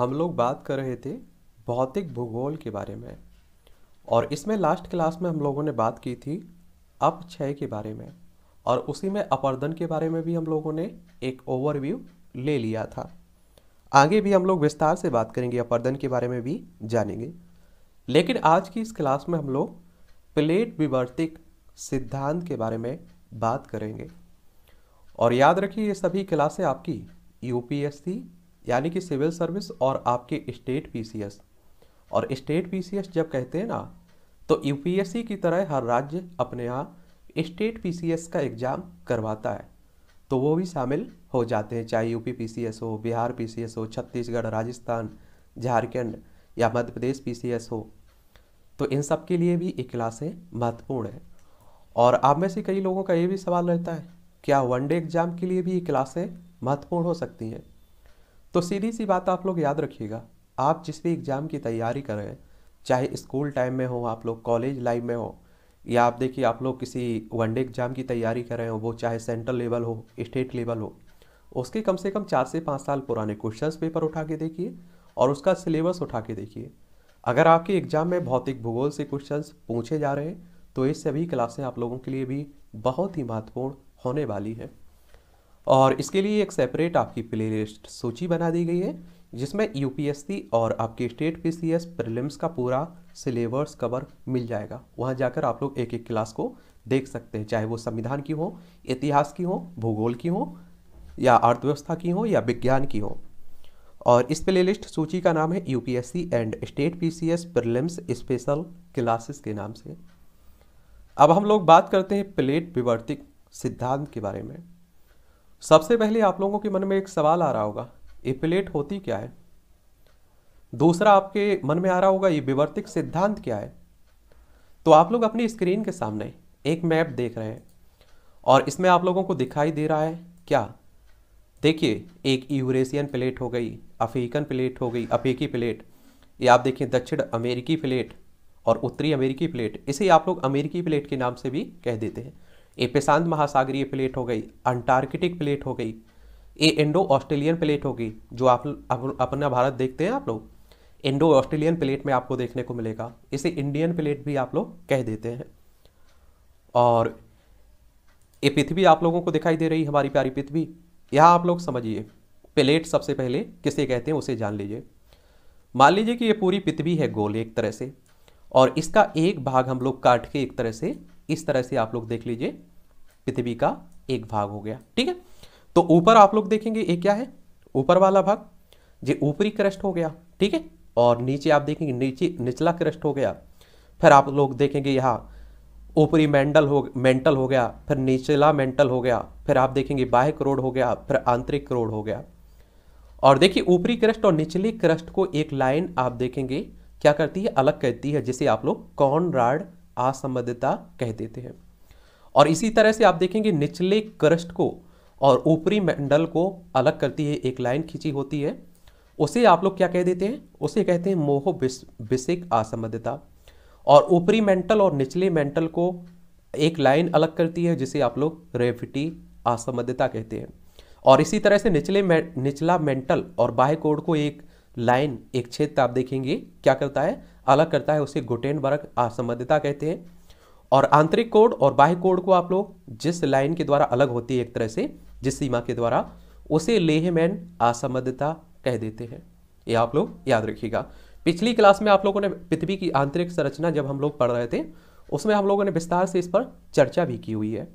हम लोग बात कर रहे थे भौतिक भूगोल के बारे में और इसमें लास्ट क्लास में हम लोगों ने बात की थी अपक्षय के बारे में और उसी में अपर्दन के बारे में भी हम लोगों ने एक ओवरव्यू ले लिया था आगे भी हम लोग विस्तार से बात करेंगे अपर्दन के बारे में भी जानेंगे लेकिन आज की इस क्लास में हम लोग प्लेट विवर्तिक सिद्धांत के बारे में बात करेंगे और याद रखिए ये सभी क्लासें आपकी यूपीएससी यानी कि सिविल सर्विस और आपके स्टेट पीसीएस और स्टेट पीसीएस जब कहते हैं ना तो यूपीएससी की तरह हर राज्य अपने यहाँ स्टेट पीसीएस का एग्ज़ाम करवाता है तो वो भी शामिल हो जाते हैं चाहे यूपी पीसीएस हो बिहार पीसीएस हो छत्तीसगढ़ राजस्थान झारखंड या मध्य प्रदेश पीसीएस हो तो इन सब के लिए भी ये क्लासें महत्वपूर्ण हैं और आप में से कई लोगों का ये भी सवाल रहता है क्या वनडे एग्ज़ाम के लिए भी ये क्लासें महत्वपूर्ण हो सकती हैं तो सीधी सी बात आप लोग याद रखिएगा आप जिस भी एग्ज़ाम की तैयारी कर रहे हैं चाहे स्कूल टाइम में हो आप लोग कॉलेज लाइफ में हो या आप देखिए आप लोग किसी वनडे एग्ज़ाम की तैयारी कर रहे हो वो चाहे सेंट्रल लेवल हो स्टेट लेवल हो उसके कम से कम चार से पाँच साल पुराने क्वेश्चन पेपर उठा के देखिए और उसका सिलेबस उठा के देखिए अगर आपके एग्ज़ाम में भौतिक भूगोल से क्वेश्चन पूछे जा रहे हैं तो ये सभी क्लासें आप लोगों के लिए भी बहुत ही महत्वपूर्ण होने वाली हैं और इसके लिए एक सेपरेट आपकी प्लेलिस्ट सूची बना दी गई है जिसमें यूपीएससी और आपके स्टेट पीसीएस प्रीलिम्स का पूरा सिलेबस कवर मिल जाएगा वहाँ जाकर आप लोग एक एक क्लास को देख सकते हैं चाहे वो संविधान की हो इतिहास की हो भूगोल की हो या अर्थव्यवस्था की हो या विज्ञान की हो और इस प्ले लिस्ट सूची का नाम है UPSC and state PCS prelims special classes के नाम से अब हम लोग बात करते हैं प्लेट विवर्तिक सिद्धांत के बारे में सबसे पहले आप लोगों के मन में एक सवाल आ रहा होगा एपिलेट होती क्या है दूसरा आपके मन में आ रहा होगा ये विवर्तिक सिद्धांत क्या है तो आप लोग अपनी स्क्रीन के सामने एक मैप देख रहे हैं और इसमें आप लोगों को दिखाई दे रहा है क्या देखिए एक यूरेशियन प्लेट हो गई अफ्रीकन प्लेट हो गई अफ्रीकी प्लेट ये आप देखिए दक्षिण अमेरिकी प्लेट और उत्तरी अमेरिकी प्लेट इसे आप लोग अमेरिकी प्लेट के नाम से भी कह देते हैं ए प्रशांत महासागरीय प्लेट हो गई अंटार्कटिक प्लेट हो गई ए इंडो ऑस्ट्रेलियन प्लेट हो गई जो आप अप, अपना भारत देखते हैं आप लोग इंडो ऑस्ट्रेलियन प्लेट में आपको देखने को मिलेगा इसे इंडियन प्लेट भी आप लोग कह देते हैं और ये पृथ्वी आप लोगों को दिखाई दे रही हमारी प्यारी पृथ्वी यह आप लोग समझिए प्लेट सबसे पहले किसे कहते हैं उसे जान लीजिए मान लीजिए कि ये पूरी पृथ्वी है गोल एक तरह से और इसका एक भाग हम लोग काट के एक तरह से इस तरह से आप लोग देख लीजिए पृथ्वी का एक भाग हो गया ठीक है तो ऊपर आप लोग देखेंगे ये क्या है ऊपर वाला भाग ये ऊपरी क्रस्ट हो गया ठीक है और नीचे आप देखेंगे नीचे निचला क्रस्ट हो गया फिर आप लोग देखेंगे यहाँ ऊपरी मेंडल हो मेंटल हो गया फिर निचला मेंटल हो गया फिर आप देखेंगे बाह्य करोड़ हो गया फिर आंतरिक करोड़ हो गया और देखिए ऊपरी क्रस्ट और निचले क्रस्ट को एक लाइन आप देखेंगे क्या करती है अलग करती है जिसे आप लोग कॉनराड असंबद्धता कह देते हैं और इसी तरह से आप देखेंगे निचले क्रस्ट को और ऊपरी मंडल को अलग करती है एक लाइन खींची होती है उसे आप लोग क्या कह देते हैं उसे कहते हैं मोह विशिक असंबद्धता और ऊपरी मेंटल और निचले मेंटल को एक लाइन अलग करती है जिसे आप लोग रेविटी असंबद्धता कहते हैं और इसी तरह से निचले में, निचला मेंटल और बाह्य कोड को एक लाइन एक क्षेत्र आप देखेंगे क्या करता है अलग करता है उसे गुटेनबर्ग असंबद्धता कहते हैं और आंतरिक कोड और बाह्य कोड को आप लोग जिस लाइन के द्वारा अलग होती है एक तरह से जिस सीमा के द्वारा उसे लेहमैन असंबद्धता कह देते हैं ये आप लोग याद रखिएगा पिछली क्लास में आप लोगों ने पृथ्वी की आंतरिक संरचना जब हम लोग पढ़ रहे थे उसमें हम लोगों ने विस्तार से इस पर चर्चा भी की हुई है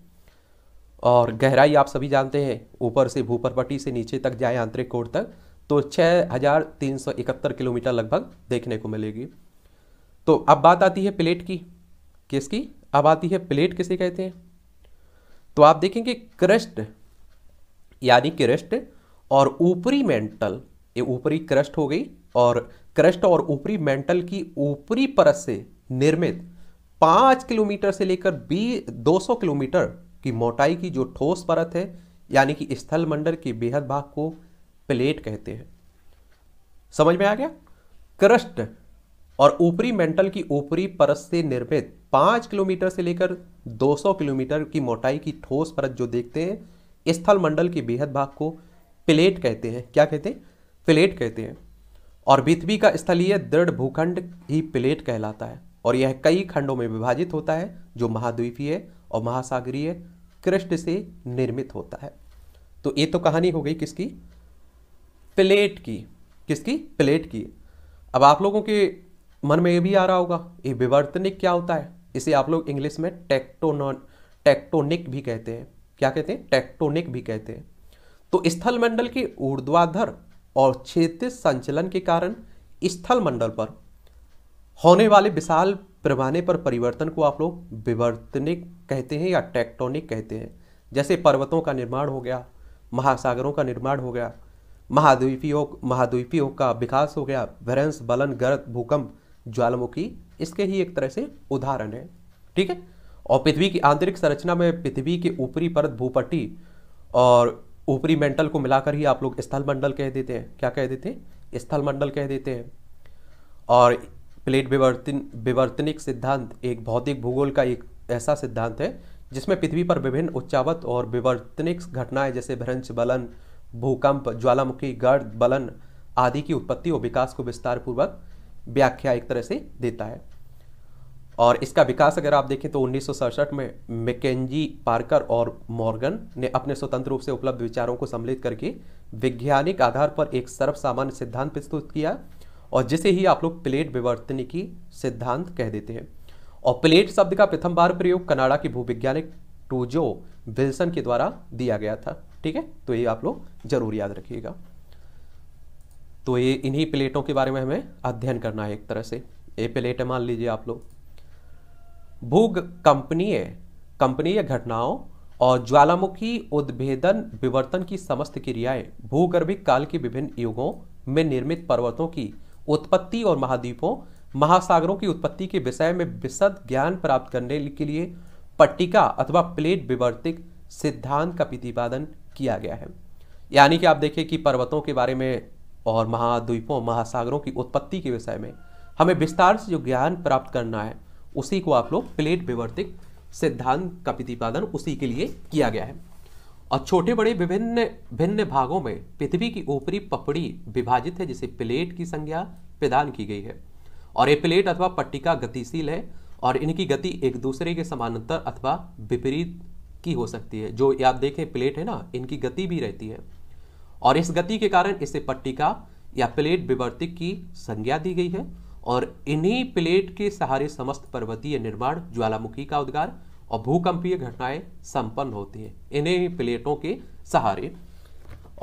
और गहराई आप सभी जानते हैं ऊपर से भूपरपट्टी से नीचे तक जाए आंतरिक कोड तक तो छः किलोमीटर लगभग देखने को मिलेगी तो अब बात आती है प्लेट की किसकी अब आती है प्लेट किसे कहते हैं तो आप देखेंगे क्रस्ट यानी क्रस्ट और ऊपरी मेंटल ये ऊपरी क्रस्ट हो गई और क्रस्ट और ऊपरी मेंटल की ऊपरी परत से निर्मित पांच किलोमीटर से लेकर बी दो सौ किलोमीटर की मोटाई की जो ठोस परत है यानी कि स्थल मंडल के बेहद भाग को प्लेट कहते हैं समझ में आ गया क्रस्ट और ऊपरी मेंटल की ऊपरी परत से निर्मित पांच किलोमीटर से लेकर 200 किलोमीटर की मोटाई की ठोस परत जो देखते हैं स्थल मंडल के बेहद भाग को प्लेट कहते हैं क्या कहते हैं प्लेट कहते हैं और पृथ्वी का स्थलीय दृढ़ भूखंड ही प्लेट कहलाता है और यह कई खंडों में विभाजित होता है जो महाद्वीपीय और महासागरीय कृष्ण से निर्मित होता है तो ये तो कहानी हो गई किसकी प्लेट की किसकी प्लेट की अब आप लोगों के मन में ये भी आ रहा होगा ये विवर्तनिक क्या होता है इसे आप लोग इंग्लिश में टेक्टोन टेक्टोनिक भी कहते हैं क्या कहते हैं टेक्टोनिक भी कहते हैं तो स्थल मंडल के ऊर्ध्वाधर और क्षेत्र संचलन के कारण स्थल मंडल पर होने वाले विशाल पैमाने पर परिवर्तन को आप लोग विवर्तनिक कहते हैं या टेक्टोनिक कहते हैं जैसे पर्वतों का निर्माण हो गया महासागरों का निर्माण हो गया महाद्वीपियों महाद्वीपियों का विकास हो गया भरंस बलन गर्द भूकंप ज्वालामुखी इसके ही एक तरह से उदाहरण है ठीक है और पृथ्वी की आंतरिक संरचना में पृथ्वी के ऊपरी परत भूपट्टी और ऊपरी मेंटल को मिलाकर ही आप लोग स्थल मंडल कह देते हैं क्या कह देते हैं स्थल मंडल कह देते हैं और प्लेट विवर्तन विवर्तनिक सिद्धांत एक भौतिक भूगोल का एक ऐसा सिद्धांत है जिसमें पृथ्वी पर विभिन्न उच्चावत और विवर्तनिक घटनाएं जैसे भ्रंश बलन भूकंप ज्वालामुखी गर्द बलन आदि की उत्पत्ति और विकास को विस्तारपूर्वक व्याख्या एक तरह से देता है और इसका विकास अगर आप देखें तो उन्नीस में मैकेजी पार्कर और मॉर्गन ने अपने स्वतंत्र रूप से उपलब्ध विचारों को सम्मिलित करके वैज्ञानिक आधार पर एक सर्व सामान्य सिद्धांत प्रस्तुत किया और जिसे ही आप लोग प्लेट विवर्तनिकी सिद्धांत कह देते हैं और प्लेट शब्द का प्रथम बार प्रयोग कनाडा के भूविज्ञानिक टूजो विल्सन के द्वारा दिया गया था ठीक है तो ये आप लोग जरूर याद रखिएगा तो ये इन्हीं प्लेटों के बारे में हमें अध्ययन करना है एक तरह से ये प्लेट मान लीजिए आप लोग भूग कंपनीय कंपनीय घटनाओं और ज्वालामुखी उद्भेदन विवर्तन की समस्त क्रियाएं भूगर्भिक काल के विभिन्न युगों में निर्मित पर्वतों की उत्पत्ति और महाद्वीपों महासागरों की उत्पत्ति के विषय में विशद ज्ञान प्राप्त करने के लिए पट्टिका अथवा प्लेट विवर्तिक सिद्धांत का प्रतिपादन किया गया है यानी कि आप देखिए कि पर्वतों के बारे में और महाद्वीपों महासागरों की उत्पत्ति के विषय में हमें विस्तार से जो ज्ञान प्राप्त करना है उसी को आप लोग प्लेट विवर्तिक सिद्धांत का प्रतिपादन उसी के लिए किया गया है और छोटे बड़े विभिन्न भिन्न भागों में पृथ्वी की ऊपरी पपड़ी विभाजित है जिसे प्लेट की संज्ञा प्रदान की गई है और ये प्लेट अथवा पट्टिका गतिशील है और इनकी गति एक दूसरे के समानांतर अथवा विपरीत की हो सकती है जो आप देखें प्लेट है ना इनकी गति भी रहती है और इस गति के कारण इसे पट्टिका या प्लेट विवर्तिक की संज्ञा दी गई है और इन्हीं प्लेट के सहारे समस्त पर्वतीय निर्माण ज्वालामुखी का उद्गार और भूकंपीय घटनाएं संपन्न होती है इन्हीं प्लेटों के सहारे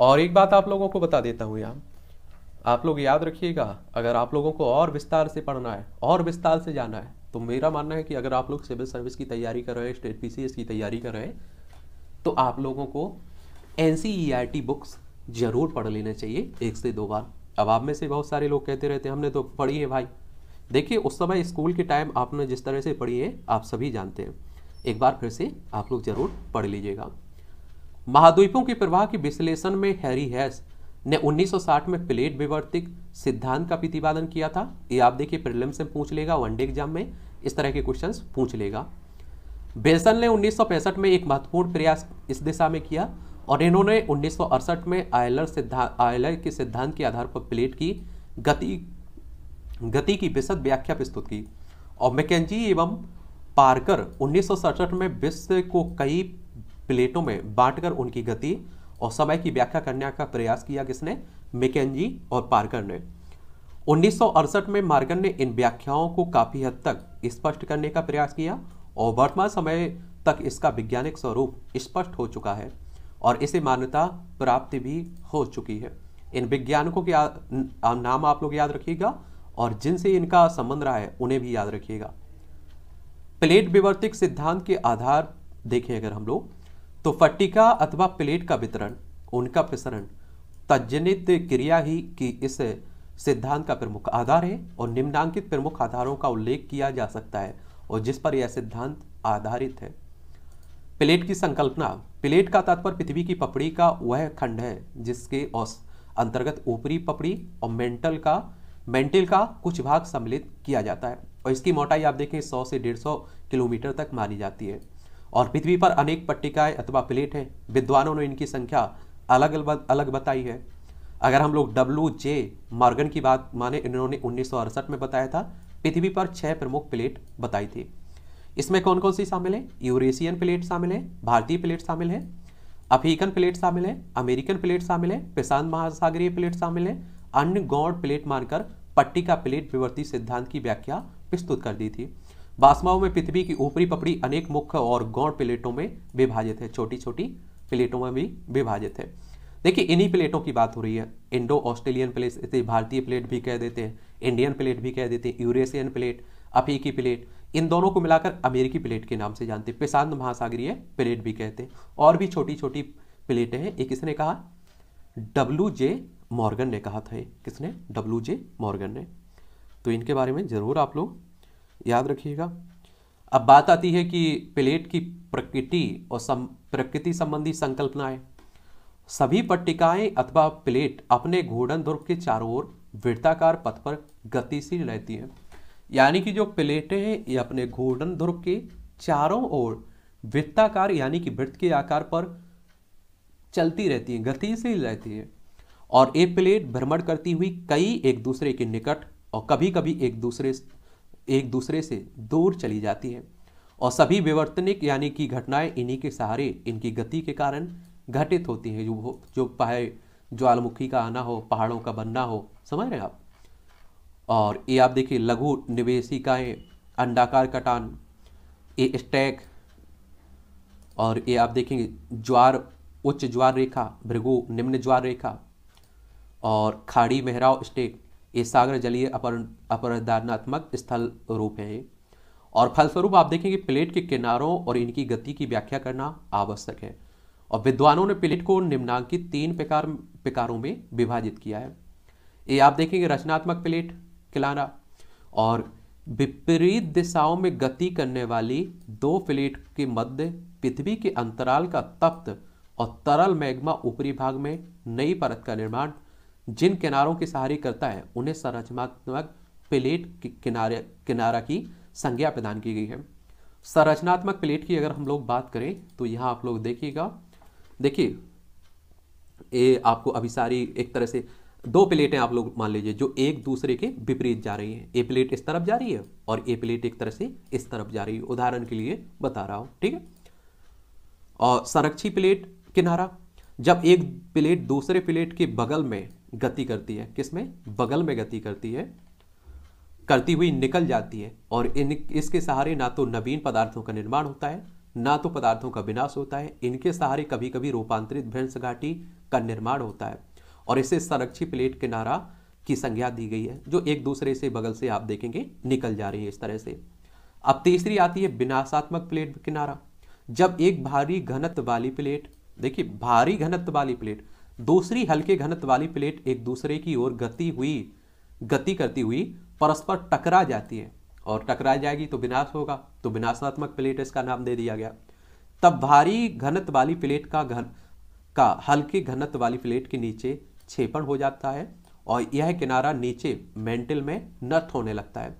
और एक बात आप लोगों को बता देता हूं यहां आप लोग याद रखिएगा अगर आप लोगों को और विस्तार से पढ़ना है और विस्तार से जाना है तो मेरा मानना है कि अगर आप लोग सिविल सर्विस की तैयारी कर रहे हैं स्टेट पीसीएस की तैयारी कर रहे हैं तो आप लोगों को एन बुक्स जरूर पढ़ लेना चाहिए एक से दो बार अब आप में से बहुत सारे लोग कहते रहते हैं हमने तो पढ़ी है भाई देखिए उस समय स्कूल के टाइम आपने जिस तरह से पढ़ी है आप सभी जानते हैं एक बार फिर से आप लोग जरूर पढ़ लीजिएगा महाद्वीपों के प्रवाह के विश्लेषण में हैरी हैस ने 1960 में प्लेट विवर्तिक सिद्धांत का प्रतिपादन किया था ये आप देखिए प्रिलिम से पूछ लेगा वनडे एग्जाम में इस तरह के क्वेश्चंस पूछ लेगा बेसन ने 1965 में एक महत्वपूर्ण प्रयास इस दिशा में किया और इन्होंने उन्नीस में आयलर सिद्धांत आयलर के सिद्धांत के आधार पर प्लेट की गति गति की विशद व्याख्या प्रस्तुत की और मैकेजी एवं पार्कर उन्नीस में विश्व को कई प्लेटों में बांटकर उनकी गति और समय की व्याख्या करने का प्रयास किया किसने मैकेजी और पार्कर ने उन्नीस में मार्गन ने इन व्याख्याओं को काफी हद तक स्पष्ट करने का प्रयास किया और वर्तमान समय तक इसका वैज्ञानिक स्वरूप स्पष्ट हो चुका है और इसे मान्यता प्राप्ति भी हो चुकी है इन विज्ञानकों के नाम आप लोग याद रखिएगा और जिनसे इनका संबंध रहा है उन्हें भी याद रखिएगा प्लेट विवर्तिक सिद्धांत के आधार देखें अगर हम लोग तो फट्टिका अथवा प्लेट का वितरण उनका प्रसरण तजनित क्रिया ही की इस सिद्धांत का प्रमुख आधार है और निम्नांकित प्रमुख आधारों का उल्लेख किया जा सकता है और जिस पर यह सिद्धांत आधारित है प्लेट की संकल्पना प्लेट का तात्पर्य पृथ्वी की पपड़ी का वह खंड है जिसके औस अंतर्गत ऊपरी पपड़ी और मेंटल का मेंटल का कुछ भाग सम्मिलित किया जाता है और इसकी मोटाई आप देखें 100 से 150 किलोमीटर तक मानी जाती है और पृथ्वी पर अनेक पट्टिकाएं अथवा प्लेट हैं विद्वानों ने इनकी संख्या अलग अलग बताई है अगर हम लोग डब्ल्यू जे मार्गन की बात माने इन्होंने उन्नीस में बताया था पृथ्वी पर छः प्रमुख प्लेट बताई थी इसमें कौन कौन सी शामिल है यूरेशियन प्लेट शामिल है भारतीय प्लेट शामिल है अफ्रीकन प्लेट शामिल है अमेरिकन प्लेट शामिल है प्रशांत महासागरीय प्लेट शामिल है अन्य गौड़ प्लेट मानकर का प्लेट विवर्ती सिद्धांत की व्याख्या प्रस्तुत कर दी थी बासमाओं में पृथ्वी की ऊपरी पपड़ी अनेक मुख्य और गौण प्लेटों में विभाजित है छोटी छोटी प्लेटों में भी विभाजित है देखिए इन्हीं प्लेटों की बात हो रही है इंडो ऑस्ट्रेलियन प्लेट भारतीय प्लेट भी कह देते हैं इंडियन प्लेट भी कह देते हैं यूरेशियन प्लेट अफ्रीकी प्लेट इन दोनों को मिलाकर अमेरिकी प्लेट के नाम से जानते हैं प्रशांत महासागरीय प्लेट भी कहते हैं और भी छोटी छोटी प्लेटें हैं एक किसने कहा डब्ल्यू जे मॉर्गन ने कहा था किसने डब्ल्यू जे मॉर्गन ने तो इनके बारे में ज़रूर आप लोग याद रखिएगा अब बात आती है कि प्लेट की प्रकृति और सम, प्रकृति संबंधी संकल्पनाएं सभी पट्टिकाएं अथवा प्लेट अपने घूर्णन ध्रुव के चारों ओर वृत्ताकार पथ पर गतिशील रहती हैं यानी कि जो प्लेटें हैं ये अपने घोर्डन ध्रुव के चारों ओर वृत्ताकार यानी कि वृत्त के आकार पर चलती रहती हैं गतिशील रहती है और ये प्लेट भ्रमण करती हुई कई एक दूसरे के निकट और कभी कभी एक दूसरे एक दूसरे से दूर चली जाती है और सभी विवर्तनिक यानी कि घटनाएं इन्हीं के सहारे इनकी गति के कारण घटित होती हैं जो जो पाए ज्वालामुखी का आना हो पहाड़ों का बनना हो समझ रहे हैं आप और ये आप देखिए लघु निवेशिकाएँ अंडाकार कटान ये स्टैक और ये आप देखेंगे ज्वार उच्च ज्वार रेखा भृगु निम्न ज्वार रेखा और खाड़ी मेहराव स्टेक ये सागर जलीय अपर अपरदानात्मक स्थल रूप हैं और फलस्वरूप आप देखेंगे प्लेट के किनारों और इनकी गति की व्याख्या करना आवश्यक है और विद्वानों ने प्लेट को निम्नांकित तीन प्रकार प्रकारों में विभाजित किया है ये आप देखेंगे रचनात्मक प्लेट किनारा और विपरीत दिशाओं में गति करने वाली दो प्लेट के मध्य पृथ्वी के अंतराल का तप्त और तरल मैग्मा ऊपरी भाग में नई परत का निर्माण जिन किनारों के सहारे करता है उन्हें संरचनात्मक प्लेट किनारे किनारा की संज्ञा प्रदान की गई है संरचनात्मक प्लेट की अगर हम लोग बात करें तो यहाँ आप लोग देखिएगा देखिए ये आपको अभी सारी एक तरह से दो प्लेटें आप लोग मान लीजिए जो एक दूसरे के विपरीत जा रही हैं ए प्लेट इस तरफ जा रही है और ए प्लेट एक तरह से इस तरफ जा रही है उदाहरण के लिए बता रहा हूं ठीक है और संरक्षी प्लेट किनारा जब एक प्लेट दूसरे प्लेट के बगल में गति करती है किसमें बगल में गति करती है करती हुई निकल जाती है और इन इसके सहारे ना तो नवीन पदार्थों का निर्माण होता है ना तो पदार्थों का विनाश होता है इनके सहारे कभी कभी रूपांतरित भ्रंश घाटी का निर्माण होता है और इसे संरक्षित प्लेट किनारा की संज्ञा दी गई है जो एक दूसरे से बगल से आप देखेंगे निकल जा रही है इस तरह से अब तीसरी आती है विनाशात्मक प्लेट किनारा जब एक भारी घनत्व वाली प्लेट देखिए भारी घनत्व वाली प्लेट दूसरी हल्के घनत्व वाली प्लेट एक दूसरे की ओर गति हुई गति करती हुई परस्पर टकरा जाती है और टकरा जाएगी तो विनाश होगा तो विनाशात्मक प्लेट इसका नाम दे दिया गया तब भारी घनत्व वाली प्लेट का घन का हल्के घनत्व वाली प्लेट के नीचे छेपन हो जाता है और यह किनारा नीचे मेंटल में नर्थ होने लगता है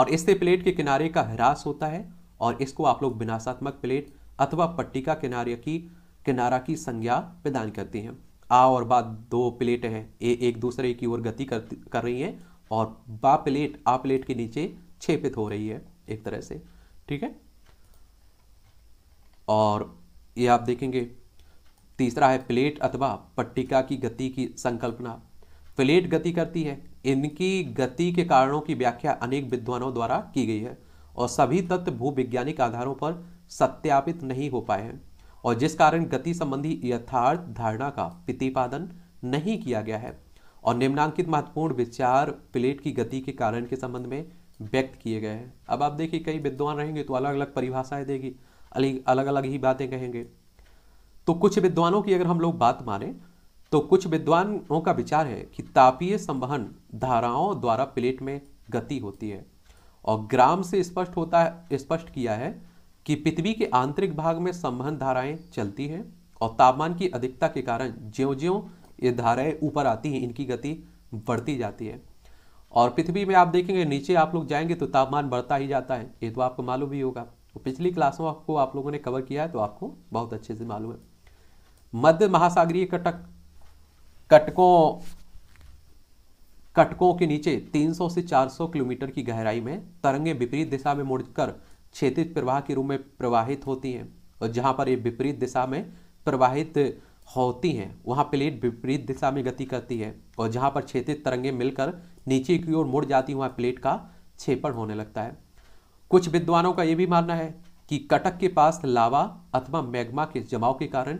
और इससे प्लेट के किनारे का ह्रास होता है और इसको आप लोग विनाशात्मक प्लेट अथवा पट्टिका किनारे की किनारा की संज्ञा प्रदान करती हैं आ और बा दो प्लेट हैं ए एक दूसरे की ओर गति कर, कर रही हैं और बा प्लेट आ प्लेट के नीचे छेपित हो रही है एक तरह से ठीक है और ये आप देखेंगे तीसरा है प्लेट अथवा पट्टिका की गति की संकल्पना प्लेट गति करती है इनकी गति के कारणों की व्याख्या अनेक विद्वानों द्वारा की गई है और सभी तत्व भूविज्ञानिक आधारों पर सत्यापित नहीं हो पाए हैं और जिस कारण गति संबंधी यथार्थ धारणा का प्रतिपादन नहीं किया गया है और निम्नांकित महत्वपूर्ण विचार प्लेट की गति के कारण के संबंध में व्यक्त किए गए हैं अब आप देखिए कई विद्वान रहेंगे तो अलग अलग परिभाषाएं देगी अलग अलग ही बातें कहेंगे तो कुछ विद्वानों की अगर हम लोग बात माने तो कुछ विद्वानों का विचार है कि तापीय संवहन धाराओं द्वारा प्लेट में गति होती है और ग्राम से स्पष्ट होता है स्पष्ट किया है कि पृथ्वी के आंतरिक भाग में संवहन धाराएं चलती हैं और तापमान की अधिकता के कारण ज्यो ज्यो ये धाराएं ऊपर आती हैं इनकी गति बढ़ती जाती है और पृथ्वी में आप देखेंगे नीचे आप लोग जाएंगे तो तापमान बढ़ता ही जाता है ये तो आपको मालूम ही होगा तो पिछली क्लासों को आप लोगों ने कवर किया है तो आपको बहुत अच्छे से मालूम है मध्य महासागरीय कटक कटकों कटकों के नीचे 300 से 400 किलोमीटर की गहराई में तरंगे विपरीत दिशा में मुड़कर क्षेत्रित प्रवाह के रूप में प्रवाहित होती हैं और जहां पर ये विपरीत दिशा में प्रवाहित होती हैं वहां प्लेट विपरीत दिशा में गति करती है और जहां पर क्षेत्रित तरंगे मिलकर नीचे की ओर मुड़ जाती वहां प्लेट का छेपण होने लगता है कुछ विद्वानों का ये भी मानना है कि कटक के पास लावा अथवा मैग्मा के जमाव के कारण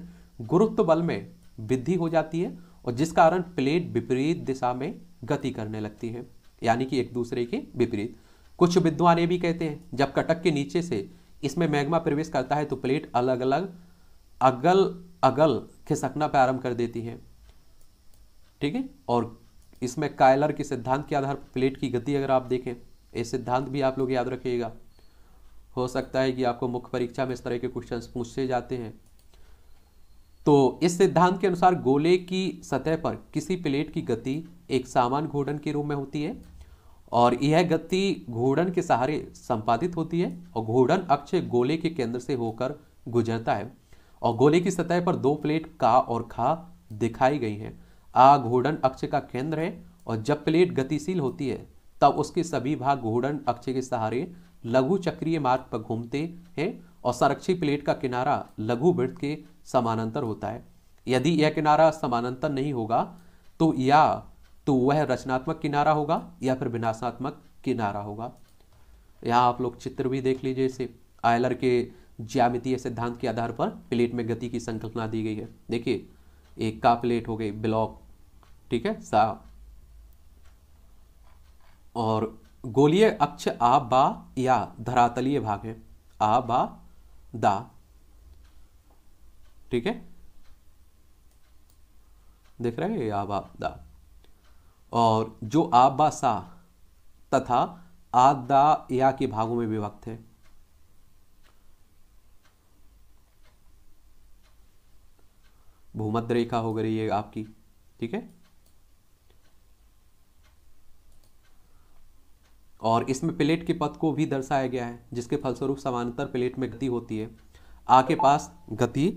गुरुत्व बल में वृद्धि हो जाती है और जिस कारण प्लेट विपरीत दिशा में गति करने लगती है यानी कि एक दूसरे के विपरीत कुछ विद्वान ये भी कहते हैं जब कटक के नीचे से इसमें मैग्मा प्रवेश करता है तो प्लेट अलग अलग अगल अगल खिसकना प्रारंभ कर देती है ठीक है और इसमें कायलर के सिद्धांत के आधार प्लेट की गति अगर आप देखें ये सिद्धांत भी आप लोग याद रखिएगा हो सकता है कि आपको मुख्य परीक्षा में इस तरह के क्वेश्चंस पूछे जाते हैं तो इस सिद्धांत के अनुसार गोले की सतह पर किसी प्लेट की गति एक सामान्य घूर्णन के रूप में होती है और यह गति घूर्णन के सहारे संपादित होती है और घूर्णन अक्ष गोले के केंद्र से होकर गुजरता है और गोले की सतह पर दो प्लेट का और खा दिखाई गई हैं आ घूर्णन अक्ष का केंद्र है और जब प्लेट गतिशील होती है तब उसके सभी भाग घूर्णन अक्ष के सहारे लघु चक्रीय मार्ग पर घूमते हैं और संरक्षित प्लेट का किनारा लघु वृत्त के समानांतर होता है यदि यह किनारा समानांतर नहीं होगा तो या तो वह रचनात्मक किनारा होगा या फिर विनाशात्मक किनारा होगा यहाँ आप लोग चित्र भी देख लीजिए इसे आयलर के ज्यामितीय सिद्धांत के आधार पर प्लेट में गति की संकल्पना दी गई है देखिए एक का प्लेट हो गई ब्लॉक ठीक है सा और गोलीय अक्ष आ बा या धरातलीय भाग है आ बा दा ठीक है देख रहे हैं या बा दा और जो आ बा सा तथा आ दा या के भागों में विभक्त है भूमध्य रेखा हो गई है आपकी ठीक है और इसमें प्लेट के पद को भी दर्शाया गया है जिसके फलस्वरूप समानांतर प्लेट में गति होती है आ के पास गति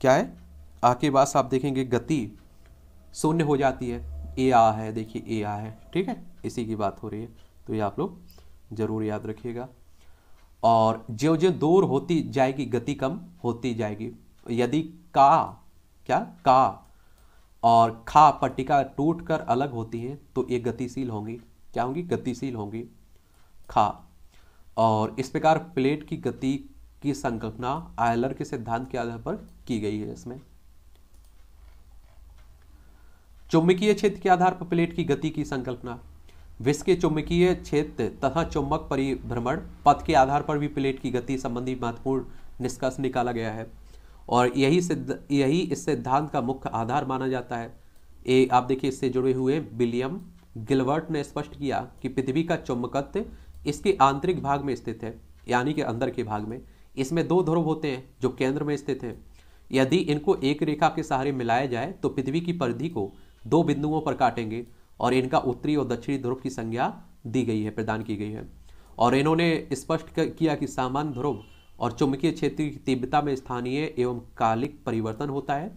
क्या है आ के बाद आप देखेंगे गति शून्य हो जाती है ए आ है देखिए ए आ है ठीक है इसी की बात हो रही है तो ये आप लोग ज़रूर याद रखिएगा और ज्यो ज्यो दूर होती जाएगी गति कम होती जाएगी यदि का क्या का और खा पट्टिका टूट कर अलग होती है तो ये गतिशील होंगी क्या होंगी गतिशील होंगी खा और इस प्रकार प्लेट की गति की संकल्पना आयलर के सिद्धांत के आधार पर की गई है इसमें चुंबकीय क्षेत्र के आधार पर प्लेट की गति की संकल्पना विश्व के चुंबकीय क्षेत्र तथा चुंबक परिभ्रमण पथ के आधार पर भी प्लेट की गति संबंधी महत्वपूर्ण निष्कर्ष निकाला गया है और यही सिद्ध यही इस सिद्धांत का मुख्य आधार माना जाता है ए आप देखिए इससे जुड़े हुए विलियम गिलवर्ट ने स्पष्ट किया कि पृथ्वी का चुंबकत्व इसके आंतरिक भाग में स्थित है यानी कि अंदर के भाग में इसमें दो ध्रुव होते हैं जो केंद्र में स्थित हैं यदि इनको एक रेखा के सहारे मिलाया जाए तो पृथ्वी की परिधि को दो बिंदुओं पर काटेंगे और इनका उत्तरी और दक्षिणी ध्रुव की संज्ञा दी गई है प्रदान की गई है और इन्होंने स्पष्ट किया कि सामान्य ध्रुव और चुंबकीय क्षेत्र की तीव्रता में स्थानीय एवं कालिक परिवर्तन होता है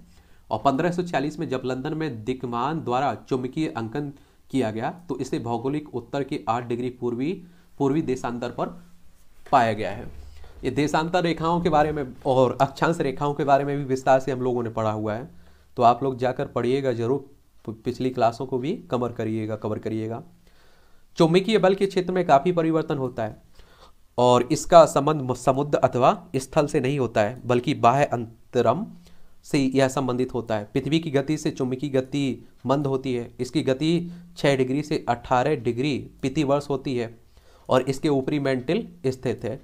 और 1540 में जब लंदन में दिकमान द्वारा चुंबकीय अंकन किया गया तो इसे भौगोलिक उत्तर के आठ डिग्री पूर्वी पूर्वी देशांतर पर पाया गया है ये देशांतर रेखाओं के बारे में और अक्षांश रेखाओं के बारे में भी विस्तार से हम लोगों ने पढ़ा हुआ है तो आप लोग जाकर पढ़िएगा जरूर पिछली क्लासों को भी कवर करिएगा कवर करिएगा चुम्बकीय बल के क्षेत्र में काफ़ी परिवर्तन होता है और इसका संबंध समुद्र अथवा स्थल से नहीं होता है बल्कि बाह्य अंतरम से यह संबंधित होता है पृथ्वी की गति से चुम्बकीय गति मंद होती है इसकी गति 6 डिग्री से 18 डिग्री प्रतिवर्ष होती है और इसके ऊपरी मेंटल स्थित है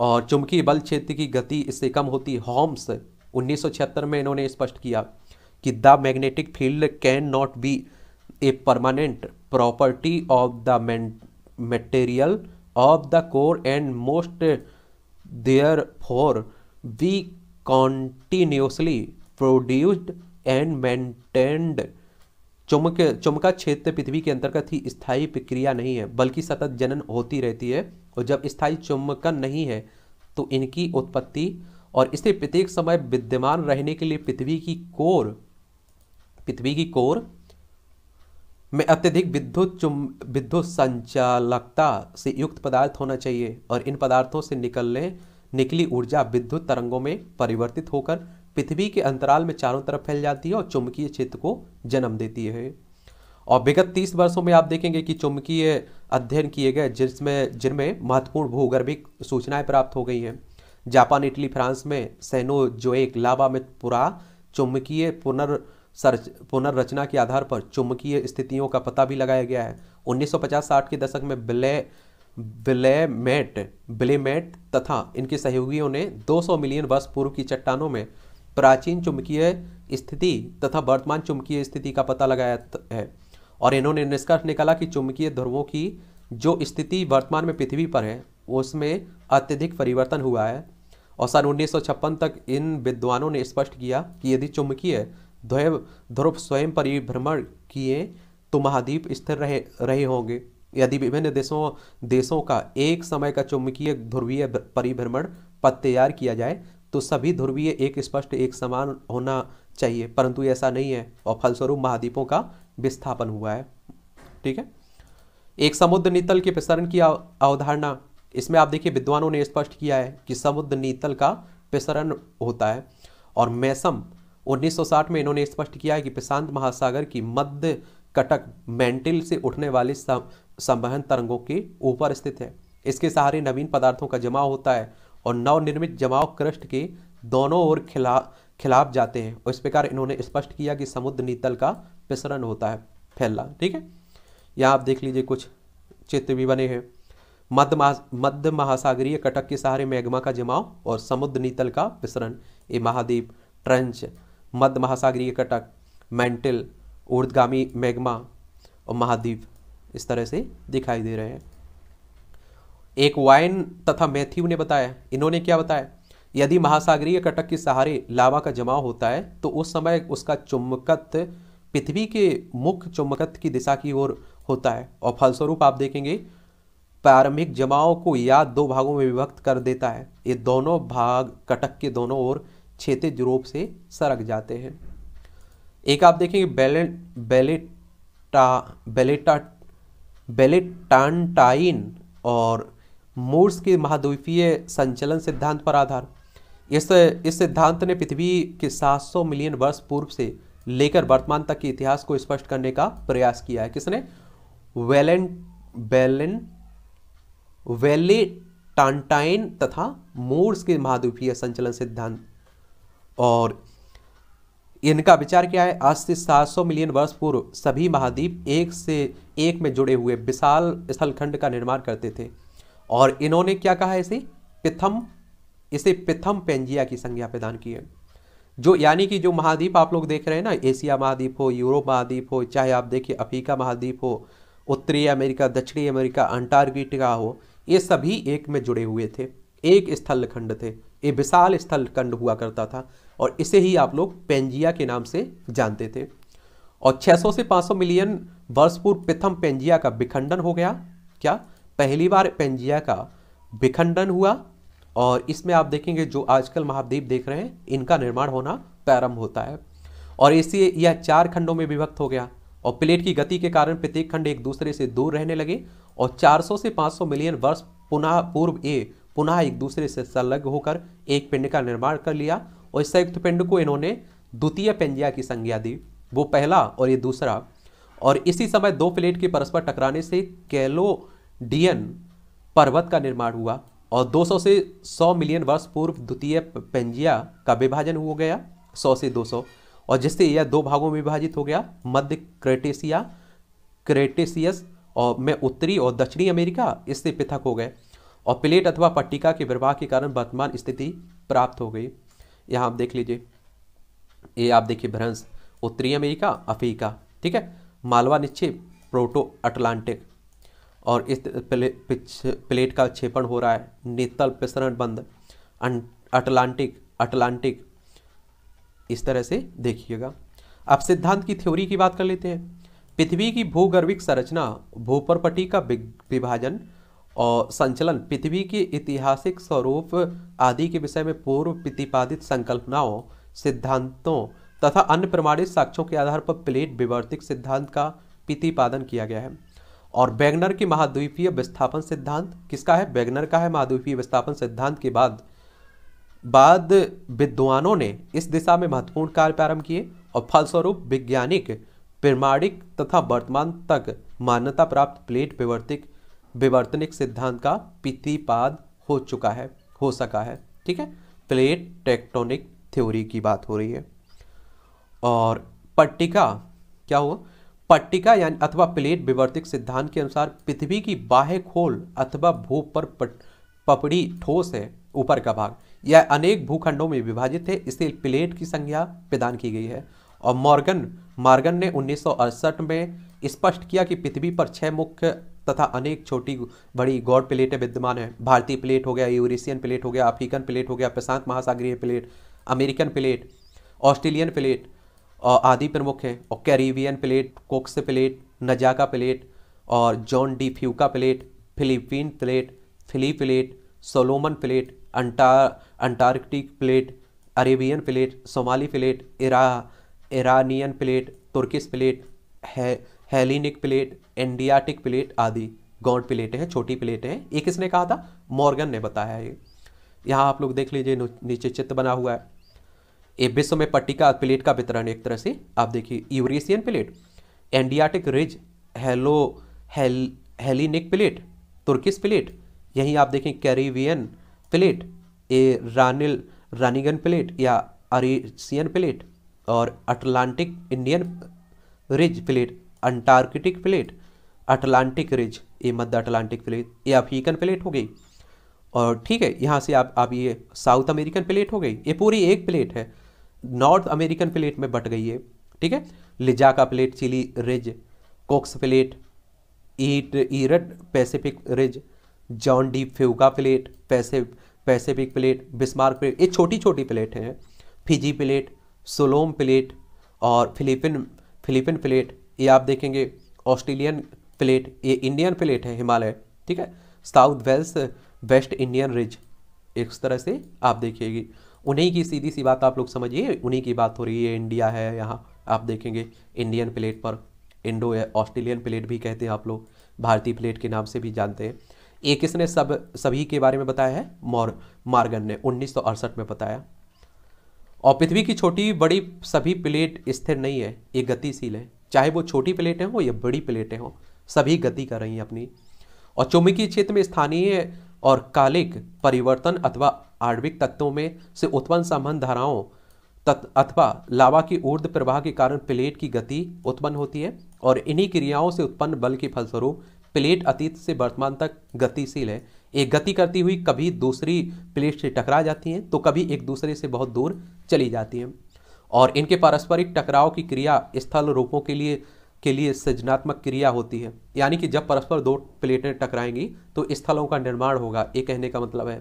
और चुंबकीय बल क्षेत्र की गति इससे कम होती है होम्स 1976 में इन्होंने स्पष्ट किया कि the magnetic field can not be a permanent property of the material of the core and must therefore be continuously produced and maintained चुमक चुमका क्षेत्र पृथ्वी के अंतर्गत ही स्थायी प्रक्रिया नहीं है बल्कि सतत जनन होती रहती है और जब स्थायी चुम्बकन नहीं है तो इनकी उत्पत्ति और इसे प्रत्येक समय विद्यमान रहने के लिए पृथ्वी की कोर पृथ्वी की कोर में अत्यधिक विद्युत चुम विद्युत संचालकता से युक्त पदार्थ होना चाहिए और इन पदार्थों से निकलने निकली ऊर्जा विद्युत तरंगों में परिवर्तित होकर पृथ्वी के अंतराल में चारों तरफ फैल जाती है और चुंबकीय क्षेत्र को जन्म देती है और विगत तीस वर्षों में आप देखेंगे कि चुंबकीय अध्ययन किए गए जिसमें जिनमें महत्वपूर्ण भूगर्भिक सूचनाएं प्राप्त हो गई हैं जापान इटली फ्रांस में सैनो जो एक लावा में पुरा चुंबकीय पुनर् पुनर्रचना के आधार पर चुंबकीय स्थितियों का पता भी लगाया गया है 1950-60 के दशक में ब्ले ब्लेमेट ब्लेमेट तथा इनके सहयोगियों ने 200 मिलियन वर्ष पूर्व की चट्टानों में प्राचीन चुंबकीय स्थिति तथा वर्तमान चुंबकीय स्थिति का पता लगाया है और इन्होंने निष्कर्ष निकाला कि चुंबकीय ध्रुवों की जो स्थिति वर्तमान में पृथ्वी पर है उसमें अत्यधिक परिवर्तन हुआ है और सन उन्नीस तक इन विद्वानों ने स्पष्ट किया कि यदि चुंबकीय ध्वैव ध्रुव स्वयं परिभ्रमण किए तो महाद्वीप स्थिर रहे रहे होंगे यदि विभिन्न देशों देशों का एक समय का चुंबकीय ध्रुवीय परिभ्रमण पद तैयार किया जाए तो सभी ध्रुवीय एक स्पष्ट एक समान होना चाहिए परंतु ऐसा नहीं है और फलस्वरूप महाद्वीपों का विस्थापन हुआ है ठीक है एक समुद्र नीतल के प्रसरण की अवधारणा इसमें आप देखिए विद्वानों ने स्पष्ट किया है कि समुद्र नीतल का प्रसरण होता है और मैसम 1960 में इन्होंने स्पष्ट किया है कि प्रशांत महासागर की मध्य कटक मेंटिल से उठने वाले संवहन तरंगों के ऊपर स्थित है इसके सहारे नवीन पदार्थों का जमाव होता है और नवनिर्मित जमाव क्रस्ट के दोनों ओर खिला खिलाफ जाते हैं और इस प्रकार इन्होंने स्पष्ट किया कि समुद्र नीतल का प्रसरण होता है फैलना ठीक है यहाँ आप देख लीजिए कुछ चित्र भी बने हैं मध्य महा मध्य महासागरीय कटक के सहारे मैग्मा का जमाव और समुद्र नीतल का प्रसरण ये महाद्वीप ट्रंच मध्य महासागरीय कटक मैंटल ऊर्दगामी मैग्मा और महाद्वीप इस तरह से दिखाई दे रहे हैं एक वाइन तथा मैथ्यू ने बताया इन्होंने क्या बताया यदि महासागरीय कटक के सहारे लावा का जमाव होता है तो उस समय उसका चुम्बकत्व पृथ्वी के मुख्य चुम्बकत्व की दिशा की ओर होता है और फलस्वरूप आप देखेंगे प्रारंभिक जमाव को या दो भागों में विभक्त कर देता है ये दोनों भाग कटक के दोनों ओर छेते रूप से सरक जाते हैं एक आप देखेंगे बेले बेलेटा बेलेटा बेलेटानटाइन और मूर्स के महाद्वीपीय संचलन सिद्धांत पर आधार इस इस सिद्धांत ने पृथ्वी के 700 मिलियन वर्ष पूर्व से लेकर वर्तमान तक के इतिहास को स्पष्ट करने का प्रयास किया है किसने वेलेन वेलें वेले टांटाइन तथा मोर्स के महाद्वीपीय संचलन सिद्धांत और इनका विचार क्या है आज से 700 मिलियन वर्ष पूर्व सभी महाद्वीप एक से एक में जुड़े हुए विशाल स्थलखंड का निर्माण करते थे और इन्होंने क्या कहा इसे प्रथम इसे प्रथम पेंजिया की संज्ञा प्रदान की है जो यानी कि जो महाद्वीप आप लोग देख रहे हैं ना एशिया महाद्वीप हो यूरोप महाद्वीप हो चाहे आप देखिए अफ्रीका महाद्वीप हो उत्तरी अमेरिका दक्षिणी अमेरिका अंटार्कटिका हो ये सभी एक में जुड़े हुए थे एक स्थल खंड थे ये विशाल स्थल खंड हुआ करता था और इसे ही आप लोग पेंजिया के नाम से जानते थे और 600 से 500 मिलियन वर्ष पूर्व प्रथम पेंजिया का विखंडन हो गया क्या पहली बार पेंजिया का विखंडन हुआ और इसमें आप देखेंगे जो आजकल महाद्वीप देख रहे हैं इनका निर्माण होना प्रारंभ होता है और इसी यह चार खंडों में विभक्त हो गया और प्लेट की गति के कारण प्रत्येक खंड एक दूसरे से दूर रहने लगे और 400 से 500 मिलियन वर्ष पुनः पूर्व ये पुनः एक दूसरे से संलग्न होकर एक पिंड का निर्माण कर लिया और इस संयुक्त पिंड को इन्होंने द्वितीय पेंजिया की संज्ञा दी वो पहला और ये दूसरा और इसी समय दो प्लेट के परस्पर टकराने से कैलोडियन पर्वत का निर्माण हुआ और 200 से 100 मिलियन वर्ष पूर्व द्वितीय पेंजिया का विभाजन हो गया 100 से 200 और जिससे यह दो भागों में विभाजित हो गया मध्य क्रेटेसिया क्रेटेसियस और में उत्तरी और दक्षिणी अमेरिका इससे पृथक हो गए और प्लेट अथवा पट्टिका के प्रवाह के कारण वर्तमान स्थिति प्राप्त हो गई यहाँ आप देख लीजिए ये आप देखिए भ्रंश उत्तरी अमेरिका अफ्रीका ठीक है मालवा निक्षेप प्रोटो अटलांटिक और इस प्ले, प्लेट का क्षेपण हो रहा है नेतल प्रसरण बंद अं, अटलांटिक अटलांटिक इस तरह से देखिएगा अब सिद्धांत की थ्योरी की बात कर लेते हैं पृथ्वी की भूगर्भिक संरचना भूपरपटी का विभाजन और संचलन पृथ्वी के ऐतिहासिक स्वरूप आदि के विषय में पूर्व प्रतिपादित संकल्पनाओं सिद्धांतों तथा अन्य प्रमाणित साक्ष्यों के आधार पर प्लेट विवर्तिक सिद्धांत का प्रतिपादन किया गया है और बैगनर की महाद्वीपीय विस्थापन सिद्धांत किसका है बैगनर का है महाद्वीपीय विस्थापन सिद्धांत के बाद बाद विद्वानों ने इस दिशा में महत्वपूर्ण कार्य प्रारंभ किए और फलस्वरूप वैज्ञानिक प्रमाणिक तथा वर्तमान तक मान्यता प्राप्त प्लेट विवर्तिक विवर्तनिक सिद्धांत का पितिपाद हो चुका है हो सका है ठीक है प्लेट टेक्टोनिक थ्योरी की बात हो रही है और पट्टिका क्या हुआ पट्टिका यानी अथवा प्लेट विवर्तिक सिद्धांत के अनुसार पृथ्वी की बाह्य खोल अथवा भू पर पपड़ी ठोस है ऊपर का भाग यह अनेक भूखंडों में विभाजित है इसलिए प्लेट की संज्ञा प्रदान की गई है और मॉर्गन मार्गन ने उन्नीस में स्पष्ट किया कि पृथ्वी पर छह मुख्य तथा अनेक छोटी बड़ी गॉड प्लेटें विद्यमान हैं भारतीय प्लेट हो गया यूरेशियन प्लेट हो गया अफ्रीकन प्लेट हो गया प्रशांत महासागरीय plate American plate Australian plate आदि प्रमुख हैं और Caribbean plate Cocos plate Nazca plate और Juan de Fuca plate Philippine plate फिली प्लेट सोलोमन प्लेट अंटा Antarctic plate Arabian plate Somali plate इरा ईरानियन प्लेट तुर्किस प्लेट है हेलिनिक प्लेट एंडियाटिक प्लेट आदि गौंड प्लेटें हैं छोटी प्लेटें हैं ये किसने कहा था मॉर्गन ने बताया ये यहाँ आप लोग देख लीजिए नीचे चित्र बना हुआ है ये विश्व में पट्टी का प्लेट का वितरण एक तरह से आप देखिए यूरेशियन प्लेट एंडियाटिक रिज हेलो हेल हेलिनिक प्लेट तुर्किस प्लेट यहीं आप देखें कैरिबियन प्लेट ए रानिल रानीगन प्लेट या अरेसियन प्लेट और Atlantic Indian ridge plate Antarctic plate Atlantic ridge ये मध्य अटलांटिक प्लेट ये अफ्रीकन प्लेट हो गई और ठीक है यहाँ से आप आप ये साउथ अमेरिकन प्लेट हो गई ये पूरी एक प्लेट है नॉर्थ अमेरिकन प्लेट में बट गई है ठीक है लिजाका plate Chile ridge Cocos plate ईट ईरट Pacific ridge Juan de Fuca plate पैसे पैसिफिक प्लेट बिस्मार्क प्लेट ये छोटी छोटी प्लेट हैं फिजी प्लेट सोलोम प्लेट और फिलीपिन फिलिपिन प्लेट ये आप देखेंगे ऑस्ट्रेलियन प्लेट ये इंडियन प्लेट है हिमालय ठीक है South Wales West Indian ridge इस तरह से आप देखिएगी उन्हीं की सीधी सी बात आप लोग समझिए उन्हीं की बात हो रही है इंडिया है यहाँ आप देखेंगे इंडियन प्लेट पर इंडो है ऑस्ट्रेलियन प्लेट भी कहते हैं आप लोग भारतीय प्लेट के नाम से भी जानते हैं एक किसने सब सभी के बारे में बताया है मौर मार्गन ने उन्नीस में बताया और पृथ्वी की छोटी बड़ी सभी प्लेट स्थिर नहीं है ये गतिशील है चाहे वो छोटी प्लेटें हों या बड़ी प्लेटें हों सभी गति कर रही हैं अपनी और चुम्बकीय क्षेत्र में स्थानीय और कालिक परिवर्तन अथवा आणविक तत्वों में से उत्पन्न संबंध धाराओं अथवा लावा की ऊर्ध प्रवाह के कारण प्लेट की गति उत्पन्न होती है और इन्हीं क्रियाओं से उत्पन्न बल के फलस्वरूप प्लेट अतीत से वर्तमान तक गतिशील है एक गति करती हुई कभी दूसरी प्लेट से टकरा जाती हैं तो कभी एक दूसरे से बहुत दूर चली जाती हैं और इनके पारस्परिक टकराव की क्रिया स्थल रूपों के लिए के लिए सृजनात्मक क्रिया होती है यानी कि जब परस्पर दो प्लेटें टकराएंगी तो स्थलों का निर्माण होगा ये कहने का मतलब है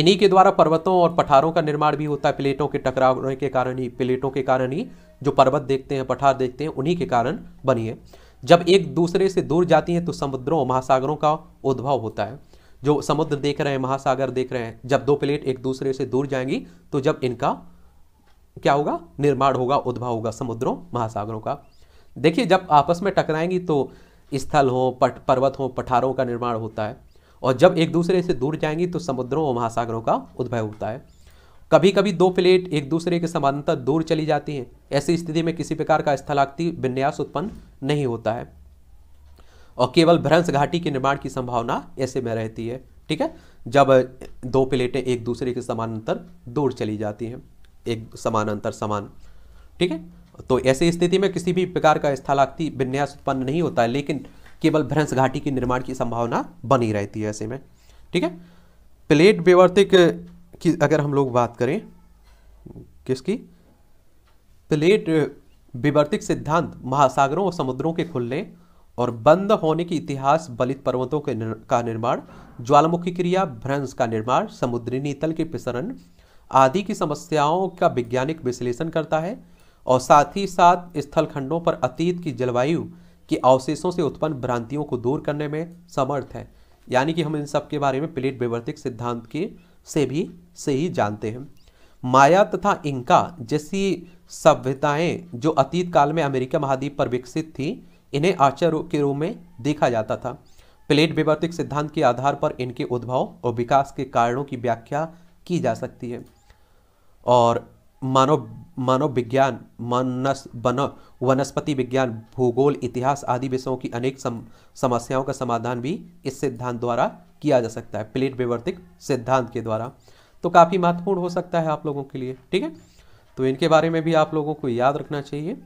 इन्हीं के द्वारा पर्वतों और पठारों का निर्माण भी होता है प्लेटों के टकराव के कारण ही प्लेटों के कारण ही जो पर्वत देखते हैं पठार देखते हैं उन्हीं के कारण बनी है जब एक दूसरे से दूर जाती हैं तो समुद्रों महासागरों का उद्भव होता है जो समुद्र देख रहे हैं महासागर देख रहे हैं जब दो प्लेट एक दूसरे से दूर जाएंगी तो जब इनका क्या होगा निर्माण होगा उद्भव होगा समुद्रों महासागरों का देखिए जब आपस में टकराएंगी तो स्थल हो पट पर्वत हो पठारों का निर्माण होता है और जब एक दूसरे से दूर जाएंगी तो समुद्रों और महासागरों का उद्भव होता है कभी कभी दो प्लेट एक दूसरे के समानांतर दूर चली जाती हैं ऐसी स्थिति में किसी प्रकार का स्थलाक्ति विन्यास उत्पन्न नहीं होता है और केवल भ्रंश घाटी के निर्माण की संभावना ऐसे में रहती है ठीक है जब दो प्लेटें एक दूसरे के समानांतर दूर चली जाती हैं एक समानांतर समान ठीक है तो ऐसी स्थिति में किसी भी प्रकार का स्थलाक्ति विन्यास उत्पन्न नहीं होता है लेकिन केवल भ्रंश घाटी के निर्माण की संभावना बनी रहती है ऐसे में ठीक है प्लेट विवर्तिक की अगर हम लोग बात करें किसकी प्लेट विवर्तिक सिद्धांत महासागरों और समुद्रों के खुलने और बंद होने की इतिहास बलित पर्वतों के निर, का निर्माण ज्वालामुखी क्रिया भ्रंश का निर्माण समुद्री नीतल के प्रसरण आदि की समस्याओं का वैज्ञानिक विश्लेषण करता है और साथ ही साथ स्थलखंडों पर अतीत की जलवायु के अवशेषों से उत्पन्न भ्रांतियों को दूर करने में समर्थ है यानी कि हम इन सब के बारे में प्लेट विवर्तिक सिद्धांत के से भी से ही जानते हैं माया तथा इंका जैसी सभ्यताएं जो अतीत काल में अमेरिका महाद्वीप पर विकसित थी इन्हें आचार्य के रूप में देखा जाता था प्लेट विवर्तिक सिद्धांत के आधार पर इनके उद्भव और विकास के कारणों की व्याख्या की जा सकती है और मानव मानव विज्ञान मानस बन वनस्पति विज्ञान भूगोल इतिहास आदि विषयों की अनेक सम, समस्याओं का समाधान भी इस सिद्धांत द्वारा किया जा सकता है प्लेट विवर्तिक सिद्धांत के द्वारा तो काफ़ी महत्वपूर्ण हो सकता है आप लोगों के लिए ठीक है तो इनके बारे में भी आप लोगों को याद रखना चाहिए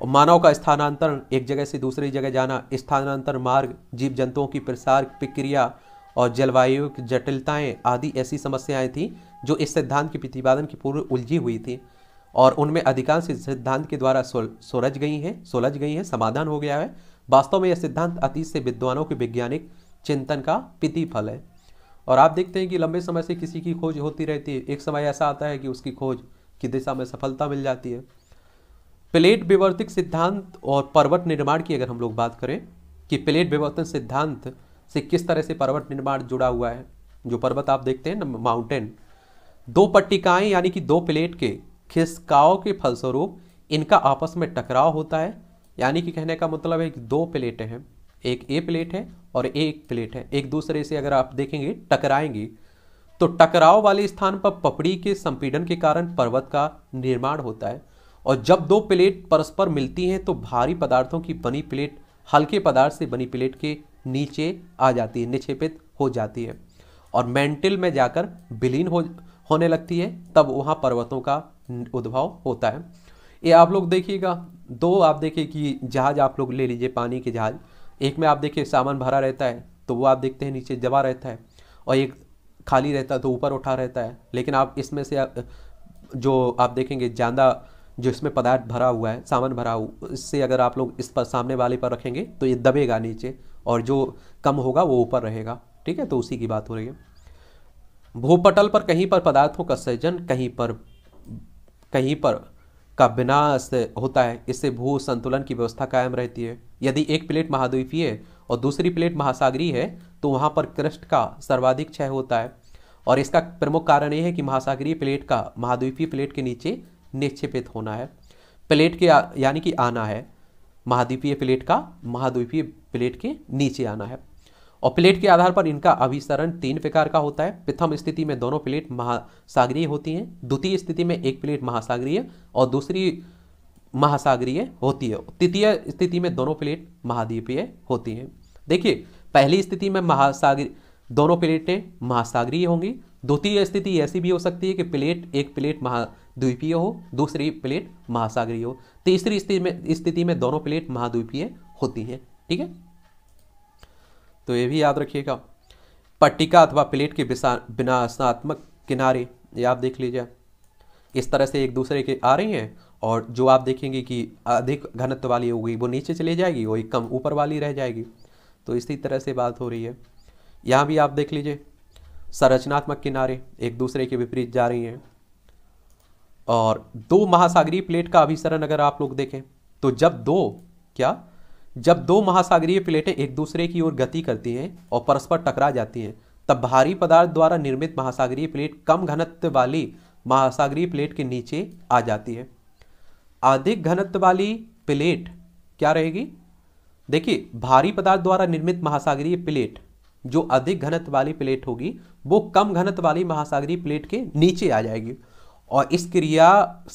और मानव का स्थानांतरण एक जगह से दूसरी जगह जाना स्थानांतरण मार्ग जीव जंतुओं की प्रसार प्रक्रिया और जलवायु की जटिलताएँ आदि ऐसी समस्याएँ थीं जो इस सिद्धांत के प्रतिपादन की पूर्व उलझी हुई थी और उनमें अधिकांश इस सिद्धांत के द्वारा सुलझ गई हैं सुलझ गई हैं समाधान हो गया है वास्तव में यह सिद्धांत अतीत से विद्वानों के वैज्ञानिक चिंतन का प्रतिफल है और आप देखते हैं कि लंबे समय से किसी की खोज होती रहती है एक समय ऐसा आता है कि उसकी खोज की दिशा में सफलता मिल जाती है प्लेट विवर्तिक सिद्धांत और पर्वत निर्माण की अगर हम लोग बात करें कि प्लेट विवर्तन सिद्धांत से किस तरह से पर्वत निर्माण जुड़ा हुआ है जो पर्वत आप देखते हैं ना माउंटेन दो पट्टिकाएं यानी कि दो प्लेट के खिसकाओ के फलस्वरूप इनका आपस में टकराव होता है यानी कि कहने का मतलब है कि दो प्लेटें हैं एक ए प्लेट है और एक प्लेट है एक दूसरे से अगर आप देखेंगे टकराएंगी तो टकराव वाले स्थान पर पपड़ी के संपीड़न के कारण पर्वत का निर्माण होता है और जब दो प्लेट परस्पर मिलती हैं तो भारी पदार्थों की बनी प्लेट हल्के पदार्थ से बनी प्लेट के नीचे आ जाती है निक्षेपित हो जाती है और मेंटल में जाकर विलीन हो होने लगती है तब वहाँ पर्वतों का उद्भव होता है ये आप लोग देखिएगा दो आप देखिए कि जहाज आप लोग ले लीजिए पानी के जहाज एक में आप देखिए सामान भरा रहता है तो वो आप देखते हैं नीचे जमा रहता है और एक खाली रहता है तो ऊपर उठा रहता है लेकिन आप इसमें से जो आप देखेंगे ज़्यादा जो इसमें पदार्थ भरा हुआ है सामान भरा हुआ इससे अगर आप लोग इस पर सामने वाले पर रखेंगे तो ये दबेगा नीचे और जो कम होगा वो ऊपर रहेगा ठीक है तो उसी की बात हो रही है भूपटल पर कहीं पर पदार्थों का सृजन कहीं पर कहीं पर का विनाश होता है इससे भू संतुलन की व्यवस्था कायम रहती है यदि एक प्लेट महाद्वीपीय और दूसरी प्लेट महासागरी है तो वहाँ पर कृष्ण का सर्वाधिक क्षय होता है और इसका प्रमुख कारण यह है कि महासागरीय प्लेट का महाद्वीपीय प्लेट के नीचे निक्षेपित होना है प्लेट के यानी कि आना है महाद्वीपीय प्लेट का महाद्वीपीय प्लेट के नीचे आना है और प्लेट के आधार पर इनका अभिसरण तीन प्रकार का होता है प्रथम स्थिति में दोनों प्लेट महासागरीय होती हैं द्वितीय स्थिति में एक प्लेट महासागरीय और दूसरी महासागरीय होती है तृतीय स्थिति में दोनों प्लेट महाद्वीपीय होती हैं देखिए पहली स्थिति में महासागरी दोनों प्लेटें महासागरीय होंगी द्वितीय स्थिति ऐसी भी हो सकती है कि प्लेट एक प्लेट महा द्वीपीय हो दूसरी प्लेट महासागरीय हो तीसरी स्थिति में दोनों प्लेट महाद्वीपीय होती हैं ठीक है तो ये भी याद रखिएगा पट्टिका अथवा प्लेट के विनाशनात्मक किनारे ये आप देख लीजिए इस तरह से एक दूसरे के आ रही हैं और जो आप देखेंगे कि अधिक घनत्व वाली होगी वो नीचे चली जाएगी वही एक कम ऊपर वाली रह जाएगी तो इसी तरह से बात हो रही है यहाँ भी आप देख लीजिए संरचनात्मक किनारे एक दूसरे के विपरीत जा रही हैं और दो महासागरीय प्लेट का अभिसरण अगर आप लोग देखें तो जब दो क्या जब दो महासागरीय प्लेटें एक दूसरे की ओर गति करती हैं और परस्पर टकरा जाती हैं तब भारी पदार्थ द्वारा निर्मित महासागरीय प्लेट कम घनत्व वाली महासागरीय प्लेट के नीचे आ जाती है अधिक घनत्व वाली प्लेट क्या रहेगी देखिए भारी पदार्थ द्वारा निर्मित महासागरीय प्लेट जो अधिक घनत्व वाली प्लेट होगी वो कम घनत्व वाली महासागरीय प्लेट के नीचे आ जाएगी और इस क्रिया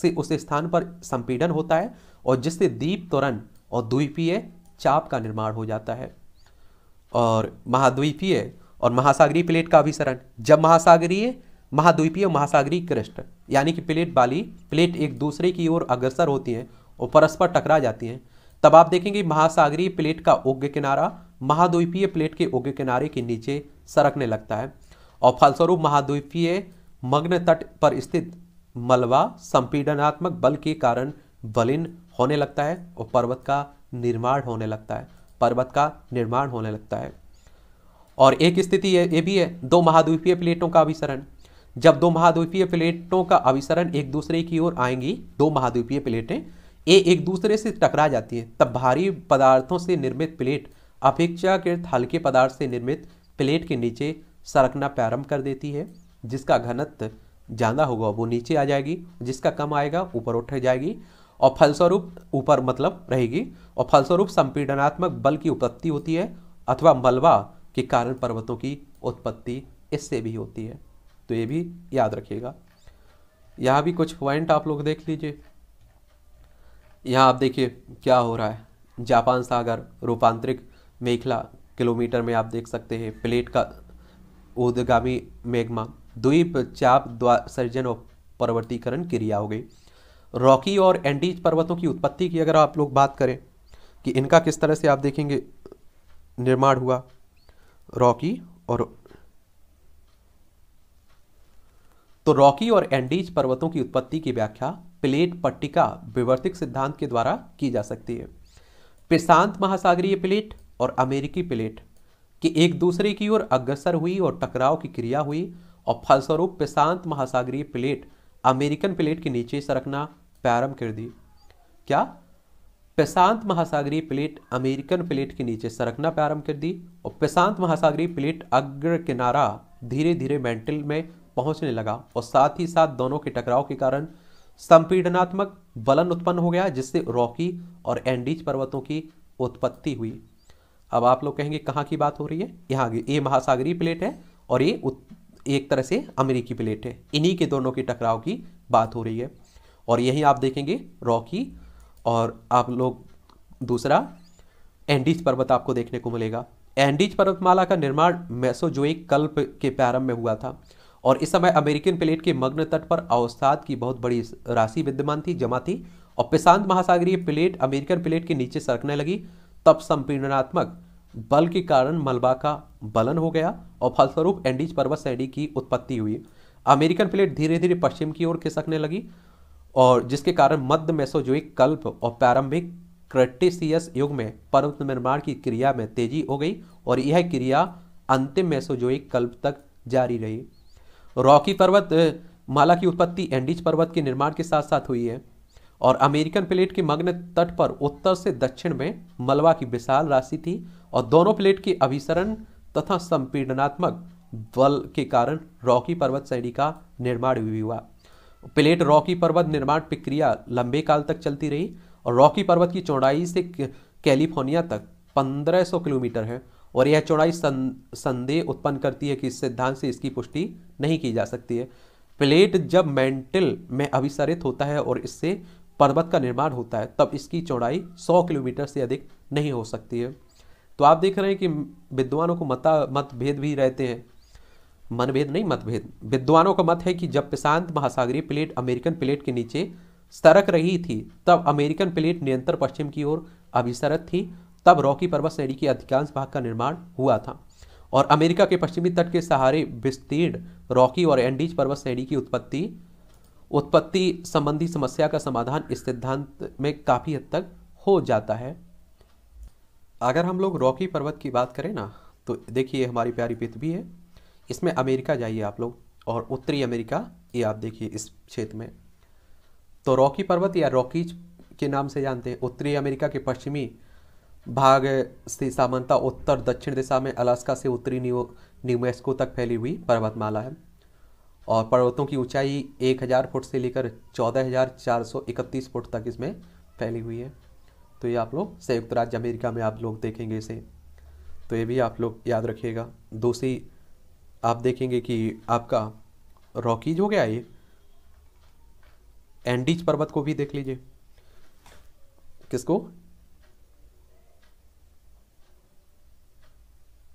से उस स्थान पर संपीडन होता है और जिससे दीप त्वरण और द्वीपीय चाप का निर्माण हो जाता है और महाद्वीपीय और महासागरीय प्लेट का अभिसरण जब महासागरीय महाद्वीपीय महासागरी महासागरीय कृष्ण यानी कि प्लेट वाली प्लेट एक दूसरे की ओर अग्रसर होती हैं और परस्पर टकरा जाती हैं तब आप देखेंगे महासागरीय प्लेट का उग्र किनारा महाद्वीपीय प्लेट के उग्र किनारे के नीचे सरकने लगता है और फलस्वरूप महाद्वीपीय मग्न तट पर स्थित मलवा संपीडनात्मक बल के कारण वलिन होने लगता है और पर्वत का निर्माण होने लगता है पर्वत का निर्माण होने लगता है और एक स्थिति ये भी है दो महाद्वीपीय प्लेटों का अभिसरण जब दो महाद्वीपीय प्लेटों का अभिसरण एक दूसरे की ओर आएंगी दो महाद्वीपीय प्लेटें ये एक दूसरे से टकरा जाती है तब भारी पदार्थों से निर्मित प्लेट अपेक्षाकृत हल्के पदार्थ से निर्मित प्लेट के नीचे सरकना प्रारंभ कर देती है जिसका घनत्व ज़्यादा होगा वो नीचे आ जाएगी जिसका कम आएगा ऊपर उठ जाएगी और फलस्वरूप ऊपर मतलब रहेगी और फलस्वरूप संपीडनात्मक बल की उत्पत्ति होती है अथवा मलबा के कारण पर्वतों की उत्पत्ति इससे भी होती है तो ये भी याद रखिएगा यहाँ भी कुछ पॉइंट आप लोग देख लीजिए यहाँ आप देखिए क्या हो रहा है जापान सागर रूपांतरिक मेखला किलोमीटर में आप देख सकते हैं प्लेट का उदगामी मेघमा द्वीप चाप सर्जन और पर्वतीकरण क्रिया हो गई रॉकी और एंडीज पर्वतों की उत्पत्ति की अगर आप लोग बात करें कि इनका किस तरह से आप देखेंगे निर्माण हुआ रॉकी और तो रॉकी और एंडीज पर्वतों की उत्पत्ति की व्याख्या प्लेट पट्टिका विवर्तिक सिद्धांत के द्वारा की जा सकती है प्रशांत महासागरीय प्लेट और अमेरिकी प्लेट कि एक दूसरे की ओर अग्रसर हुई और टकराव की क्रिया हुई और फलस्वरूप प्रशांत महासागरीय प्लेट अमेरिकन प्लेट के नीचे सरकना प्रारंभ कर दी क्या प्रशांत महासागरीय प्लेट अमेरिकन प्लेट के नीचे सरकना प्रारंभ कर दी और प्रशांत महासागरीय प्लेट अग्र किनारा धीरे धीरे मेंटल में पहुंचने लगा और साथ ही साथ दोनों के टकराव के कारण संपीडनात्मक बलन उत्पन्न हो गया जिससे रॉकी और एंडीज पर्वतों की उत्पत्ति हुई अब आप लोग कहेंगे कहाँ की बात हो रही है यहाँ ये महासागरीय प्लेट है और ये एक तरह से अमेरिकी प्लेट है इन्हीं के दोनों के टकराव की बात हो रही है और यही आप देखेंगे रॉकी और आप लोग दूसरा एंडीज पर्वत आपको देखने को मिलेगा एंडीज पर्वतमाला का निर्माण एक कल्प के प्रारंभ में हुआ था और इस समय अमेरिकन प्लेट के मग्न तट पर अवसाद की बहुत बड़ी राशि विद्यमान थी जमा थी और प्रशांत महासागरीय प्लेट अमेरिकन प्लेट के नीचे सरकने लगी तब संपीड़नात्मक बल के कारण मलबा का बलन हो गया और फलस्वरूप एंडीज पर्वत श्रेणी की उत्पत्ति हुई अमेरिकन प्लेट धीरे धीरे पश्चिम की ओर खिसकने लगी और जिसके कारण मध्य मेसोजोइक कल्प और प्रारंभिक क्रेटिसियस युग में पर्वत निर्माण की क्रिया में तेजी हो गई और यह क्रिया अंतिम मेसोजोइक कल्प तक जारी रही रॉकी पर्वत माला की उत्पत्ति एंडीज पर्वत के निर्माण के साथ साथ हुई है और अमेरिकन प्लेट के मग्न तट पर उत्तर से दक्षिण में मलबा की विशाल राशि थी और दोनों प्लेट के अभिसरण तथा संपीडनात्मक बल के कारण रॉकी पर्वत श्रेणी का निर्माण भी हुआ प्लेट रॉकी पर्वत निर्माण प्रक्रिया लंबे काल तक चलती रही और रॉकी पर्वत की चौड़ाई से कैलिफोर्निया तक 1500 किलोमीटर है और यह चौड़ाई संदेह उत्पन्न करती है कि इस सिद्धांत से इसकी पुष्टि नहीं की जा सकती है प्लेट जब मेंटल में अभिसरित होता है और इससे पर्वत का निर्माण होता है तब इसकी चौड़ाई 100 किलोमीटर से अधिक नहीं हो सकती है तो आप देख रहे हैं कि विद्वानों को मता मतभेद भी रहते हैं मनभेद नहीं मतभेद विद्वानों का मत है कि जब प्रशांत महासागरीय प्लेट अमेरिकन प्लेट के नीचे सरक रही थी तब अमेरिकन प्लेट निरंतर पश्चिम की ओर अभिसरत थी तब रॉकी पर्वत श्रेणी के अधिकांश भाग का निर्माण हुआ था और अमेरिका के पश्चिमी तट के सहारे विस्तीर्ण रॉकी और एंडीज पर्वत श्रेणी की उत्पत्ति उत्पत्ति संबंधी समस्या का समाधान इस सिद्धांत में काफ़ी हद तक हो जाता है अगर हम लोग रॉकी पर्वत की बात करें ना तो देखिए हमारी प्यारी पृथ्वी है इसमें अमेरिका जाइए आप लोग और उत्तरी अमेरिका ये आप देखिए इस क्षेत्र में तो रॉकी पर्वत या रॉकीज के नाम से जानते हैं उत्तरी अमेरिका के पश्चिमी भाग से सामानता उत्तर दक्षिण दिशा में अलास्का से उत्तरी न्यू न्यू तक फैली हुई पर्वतमाला है और पर्वतों की ऊंचाई 1000 फुट से लेकर 14431 फुट तक इसमें फैली हुई है तो ये आप लोग संयुक्त राज्य अमेरिका में आप लोग देखेंगे इसे तो ये भी आप लोग याद रखिएगा दूसरी आप देखेंगे कि आपका रॉकीज हो गया ये एंडीज पर्वत को भी देख लीजिए किसको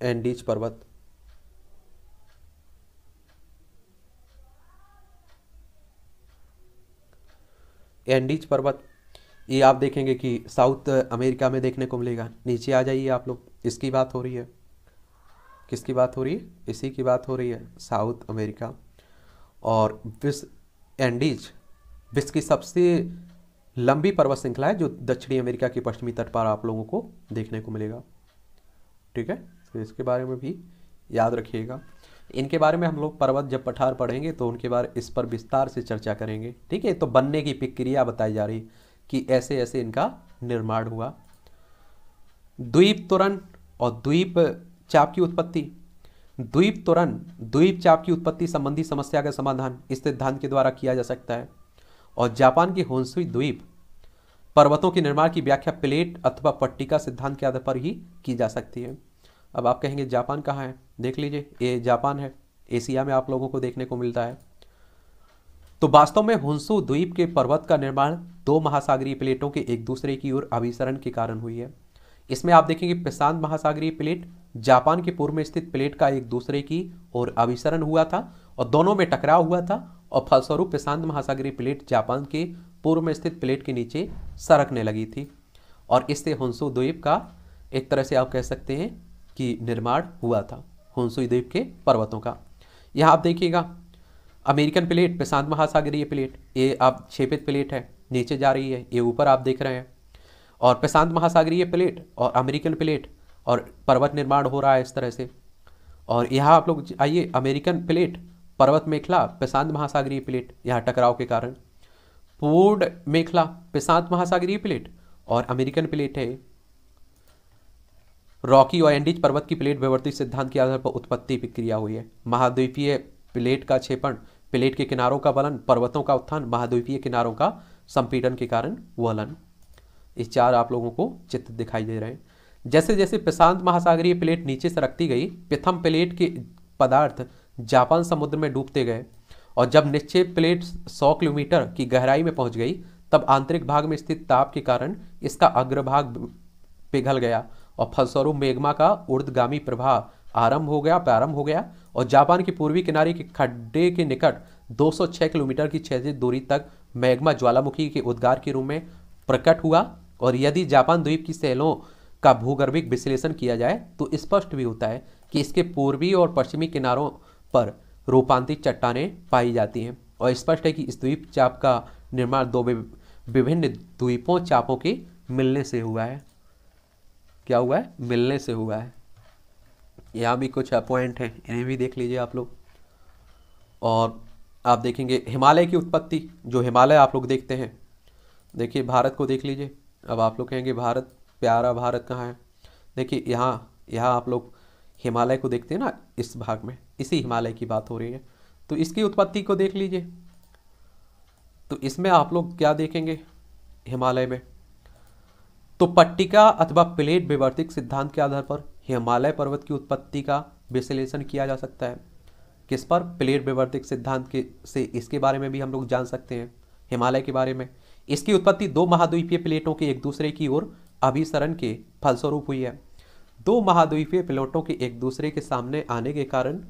एंडीज पर्वत एंडीज पर्वत ये आप देखेंगे कि साउथ अमेरिका में देखने को मिलेगा नीचे आ जाइए आप लोग इसकी बात हो रही है किसकी बात हो रही है इसी की बात हो रही है साउथ अमेरिका और विश्व एंडीज विश्व की सबसे लंबी पर्वत श्रृंखला है जो दक्षिणी अमेरिका के पश्चिमी तट पर आप लोगों को देखने को मिलेगा ठीक है तो इसके बारे में भी याद रखिएगा इनके बारे में हम लोग पर्वत जब पठार पढ़ेंगे तो उनके बारे इस पर विस्तार से चर्चा करेंगे ठीक है तो बनने की प्रक्रिया बताई जा रही है कि ऐसे ऐसे इनका निर्माण हुआ द्वीप तुरन और द्वीप चाप की उत्पत्ति द्वीप तुरन द्वीप चाप की उत्पत्ति संबंधी समस्या का समाधान इस सिद्धांत के द्वारा किया जा सकता है और जापान के होन्सुई द्वीप पर्वतों के निर्माण की व्याख्या प्लेट अथवा पट्टी का सिद्धांत के आधार पर ही की जा सकती है अब आप कहेंगे जापान कहाँ है देख लीजिए ये जापान है एशिया में आप लोगों को देखने को मिलता है तो वास्तव में होन्सू द्वीप के पर्वत का निर्माण दो महासागरीय प्लेटों के एक दूसरे की ओर अभिसरण के कारण हुई है इसमें आप देखेंगे प्रशांत महासागरीय प्लेट जापान के पूर्व में स्थित प्लेट का एक दूसरे की ओर अभिसरण हुआ था और दोनों में टकराव हुआ था और फलस्वरूप प्रशांत महासागरीय प्लेट जापान के पूर्व में स्थित प्लेट के नीचे सरकने लगी थी और इससे होंसू द्वीप का एक तरह से आप कह सकते हैं कि निर्माण हुआ था होंसू द्वीप के पर्वतों का यहाँ आप देखिएगा अमेरिकन प्लेट प्रशांत महासागरीय प्लेट ये आप क्षेपित प्लेट है नीचे जा रही है ये ऊपर आप देख रहे हैं और प्रशांत महासागरीय प्लेट और अमेरिकन प्लेट और पर्वत निर्माण हो रहा है इस तरह से और यहाँ आप लोग आइए अमेरिकन प्लेट पर्वत मेखला प्रशांत महासागरीय प्लेट यहाँ टकराव के कारण पूर्ण मेखला प्रशांत महासागरीय प्लेट और अमेरिकन प्लेट है रॉकी और एंडीज पर्वत की प्लेट व्यवर्ती सिद्धांत के आधार पर उत्पत्ति प्रक्रिया हुई है महाद्वीपीय प्लेट का क्षेपण प्लेट के किनारों का बलन पर्वतों का उत्थान महाद्वीपीय किनारों का संपीड़न के कारण वलन इस चार आप लोगों को चित्र दिखाई दे रहे हैं जैसे जैसे प्रशांत महासागरीय प्लेट नीचे से रखती गई प्रथम प्लेट के पदार्थ जापान समुद्र में डूबते गए और जब निश्चित प्लेट 100 किलोमीटर की गहराई में पहुंच गई तब आंतरिक भाग में स्थित ताप के कारण इसका अग्रभाग पिघल गया और फलस्वरूप मेघमा का उर्दगामी प्रभाव आरंभ हो गया प्रारंभ हो गया और जापान की पूर्वी किनारे के खड्डे के निकट 206 किलोमीटर की छह दूरी तक मैग्मा ज्वालामुखी के उद्गार के रूप में प्रकट हुआ और यदि जापान द्वीप की सेलों का भूगर्भिक विश्लेषण किया जाए तो स्पष्ट भी होता है कि इसके पूर्वी और पश्चिमी किनारों पर रूपांतरित चट्टाने पाई जाती हैं और स्पष्ट है कि इस द्वीप चाप का निर्माण दो विभिन्न द्वीपों चापों के मिलने से हुआ है क्या हुआ है मिलने से हुआ है यहाँ भी कुछ पॉइंट हैं इन्हें भी देख लीजिए आप लोग और आप देखेंगे हिमालय की उत्पत्ति जो हिमालय आप लोग देखते हैं देखिए भारत को देख लीजिए अब आप लोग कहेंगे भारत प्यारा भारत कहाँ है देखिए यहाँ यहाँ आप लोग हिमालय को देखते हैं ना इस भाग में इसी हिमालय की बात हो रही है तो इसकी उत्पत्ति को देख लीजिए तो इसमें आप लोग क्या देखेंगे हिमालय में तो पट्टिका अथवा प्लेट विवर्तिक सिद्धांत के आधार पर हिमालय पर्वत की उत्पत्ति का विश्लेषण किया जा सकता है किस पर प्लेट विवर्तिक सिद्धांत के से इसके बारे में भी हम लोग जान सकते हैं हिमालय के बारे में इसकी उत्पत्ति दो महाद्वीपीय प्लेटों के एक दूसरे की ओर अभिसरण के फलस्वरूप हुई है दो महाद्वीपीय प्लेटों के एक दूसरे के सामने आने के कारण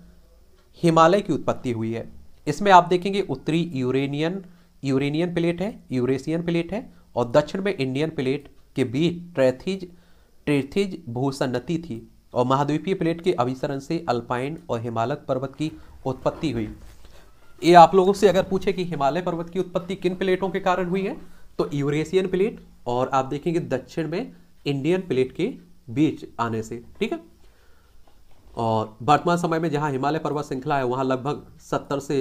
हिमालय की उत्पत्ति हुई है इसमें आप देखेंगे उत्तरी यूरेनियन यूरेनियन प्लेट है यूरेशियन प्लेट है और दक्षिण में इंडियन प्लेट के बीच ट्रैथिज ट्रेथिज भूसन्नति थी और महाद्वीपीय प्लेट के अभिसरण से अल्पाइन और हिमालय पर्वत की उत्पत्ति हुई ये आप लोगों से अगर पूछे कि हिमालय पर्वत की उत्पत्ति किन प्लेटों के कारण हुई है तो यूरेशियन प्लेट और आप देखेंगे दक्षिण में इंडियन प्लेट के बीच आने से ठीक है और वर्तमान समय में जहां हिमालय पर्वत श्रृंखला है वहां लगभग 70 से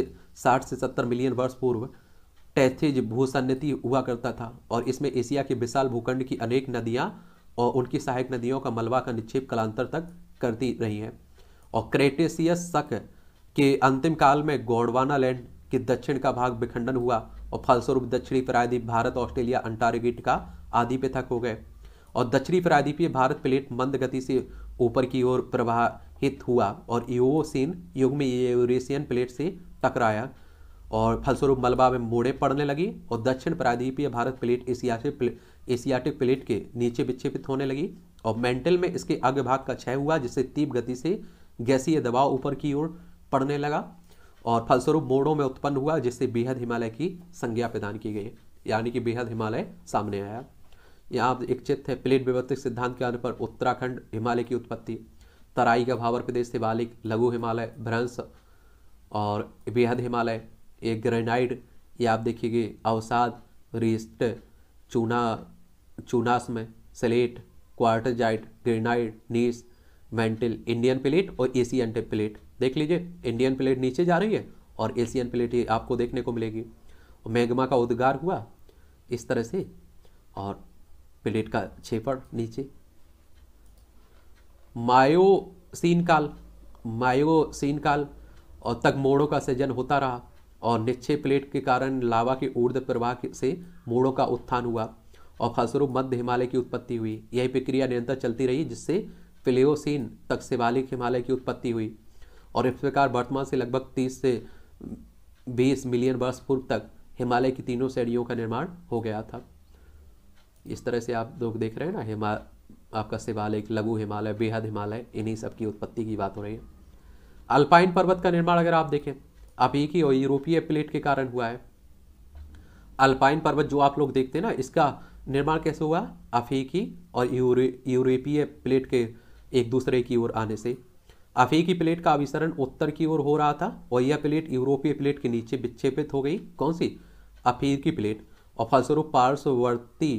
60 से 70 मिलियन वर्ष पूर्व टैथिज भूसन्नति हुआ करता था और इसमें एशिया के विशाल भूखंड की अनेक नदियां और उनकी सहायक नदियों का मलबा का निक्षेप कलांतर तक करती रही है और क्रेटेसियस सक कि अंतिम काल में गोंडवाना लैंड के दक्षिण का भाग विखंडन हुआ और फलस्वरूप दक्षिणी प्रायद्वीप भारत ऑस्ट्रेलिया अंटारगिट का आदि पृथक हो गए और दक्षिणी प्रायद्वीपीय भारत प्लेट मंद गति से ऊपर की ओर प्रवाहित हुआ और यूओसिन युग में यूरेशियन प्लेट से टकराया और फलस्वरूप मलबा में मोड़े पड़ने लगी और दक्षिण प्रायद्वीपीय भारत प्लेट एशिया से एशियाटिक प्लेट के नीचे विक्षेपित होने लगी और मेंटल में इसके आगे भाग का क्षय हुआ जिससे तीव्र गति से गैसीय दबाव ऊपर की ओर पड़ने लगा और फलस्वरूप मोड़ों में उत्पन्न हुआ जिससे बेहद हिमालय की संज्ञा प्रदान की गई यानी कि बेहद हिमालय सामने आया यहाँ एक चित्त है प्लेट व्यवस्थित सिद्धांत के आधार पर उत्तराखंड हिमालय की उत्पत्ति तराई का भावर प्रदेश से बालिक लघु हिमालय भ्रंश और बेहद हिमालय एक ग्रेनाइड ये आप देखिएगे अवसाद रिस्ट चूना चूनास्म slate quartzite granite gneiss mantle Indian plate और एशियन प्लेट देख लीजिए इंडियन प्लेट नीचे जा रही है और एशियन प्लेट ये आपको देखने को मिलेगी मैग्मा का उद्गार हुआ इस तरह से और प्लेट का छेपड़ नीचे मायोसीन काल मायोसीन काल और तक मोड़ों का सृजन होता रहा और निश्चय प्लेट के कारण लावा के ऊर्ध प्रवाह से मोड़ों का उत्थान हुआ और फलस्वरूप मध्य हिमालय की उत्पत्ति हुई यही प्रक्रिया निरंतर चलती रही जिससे प्लेयोसीन तक शिवालिक हिमालय की उत्पत्ति हुई और इस प्रकार वर्तमान से लगभग तीस से बीस मिलियन वर्ष पूर्व तक हिमालय की तीनों श्रेणियों का निर्माण हो गया था इस तरह से आप लोग देख रहे हैं ना हिमा आपका शिवालय लघु हिमालय बेहद हिमालय इन्हीं सब की उत्पत्ति की बात हो रही है अल्पाइन पर्वत का निर्माण अगर आप देखें आप एक ही और यूरोपीय प्लेट के कारण हुआ है अल्पाइन पर्वत जो आप लोग देखते हैं ना इसका निर्माण कैसे हुआ अफ्रीकी और यूरोपीय प्लेट के एक दूसरे की ओर आने से अफ्रीकी प्लेट का अभिसरण उत्तर की ओर हो रहा था और यह प्लेट यूरोपीय प्लेट के नीचे विक्षेपित हो गई कौन सी अफ्रीकी प्लेट और फलस्वरूप पार्श्ववर्ती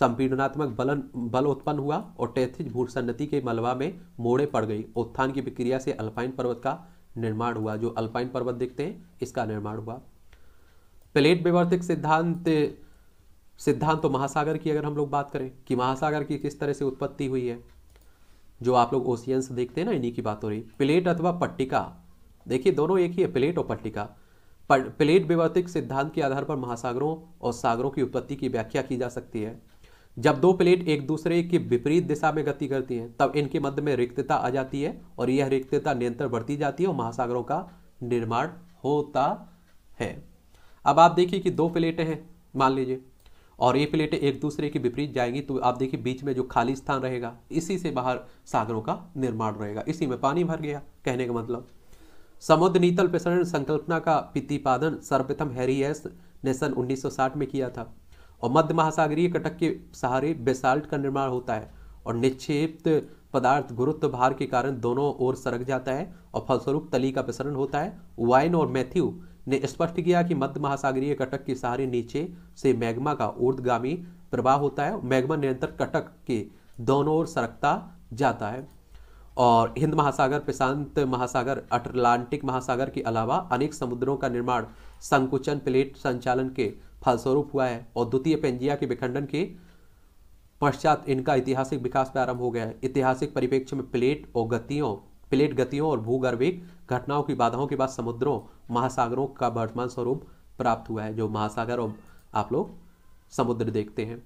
संपीडनात्मक बलन बल उत्पन्न हुआ और टैथिज भूसन्नति के मलबा में मोड़े पड़ गई उत्थान की प्रक्रिया से अल्पाइन पर्वत का निर्माण हुआ जो अल्पाइन पर्वत देखते हैं इसका निर्माण हुआ प्लेट विवर्तिक सिद्धांत सिद्धांत तो महासागर की अगर हम लोग बात करें कि महासागर की किस तरह से उत्पत्ति हुई है जो आप लोग ओशियंस देखते हैं ना इन्हीं की बात हो रही प्लेट अथवा पट्टिका देखिए दोनों एक ही है प्लेट और पट्टिका प्लेट विवर्तिक सिद्धांत के आधार पर महासागरों और सागरों की उत्पत्ति की व्याख्या की जा सकती है जब दो प्लेट एक दूसरे की विपरीत दिशा में गति करती हैं तब इनके मध्य में रिक्तता आ जाती है और यह रिक्तता निरंतर बढ़ती जाती है और महासागरों का निर्माण होता है अब आप देखिए कि दो प्लेटें हैं मान लीजिए और ये प्लेटें एक दूसरे के विपरीत जाएंगी तो आप देखिए बीच में जो खाली स्थान रहेगा इसी से बाहर सागरों का निर्माण रहेगा इसी में पानी भर गया कहने का मतलब समुद्र नीतल प्रसरण संकल्पना का प्रतिपादन सर्वप्रथम हैरी एस ने सन 1960 में किया था और मध्य महासागरीय कटक के सहारे बेसाल्ट का निर्माण होता है और निक्षिप्त पदार्थ गुरुत्व भार के कारण दोनों ओर सरक जाता है और फलस्वरूप तली का प्रसरण होता है वाइन और मैथ्यू ने स्पष्ट किया कि मध्य महासागरीय कटक के सहारे नीचे से मैग्मा का ऊर्दगामी प्रवाह होता है मैग्मा निरंतर कटक के दोनों ओर सरकता जाता है और हिंद महासागर प्रशांत महासागर अटलांटिक महासागर के अलावा अनेक समुद्रों का निर्माण संकुचन प्लेट संचालन के फलस्वरूप हुआ है और द्वितीय पेंजिया के विखंडन के पश्चात इनका ऐतिहासिक विकास प्रारंभ हो गया है ऐतिहासिक परिप्रेक्ष्य में प्लेट और गतियों प्लेट गतियों और भूगर्भिक घटनाओं की बाधाओं के बाद समुद्रों महासागरों का वर्तमान स्वरूप प्राप्त हुआ है जो महासागर और आप लोग समुद्र देखते हैं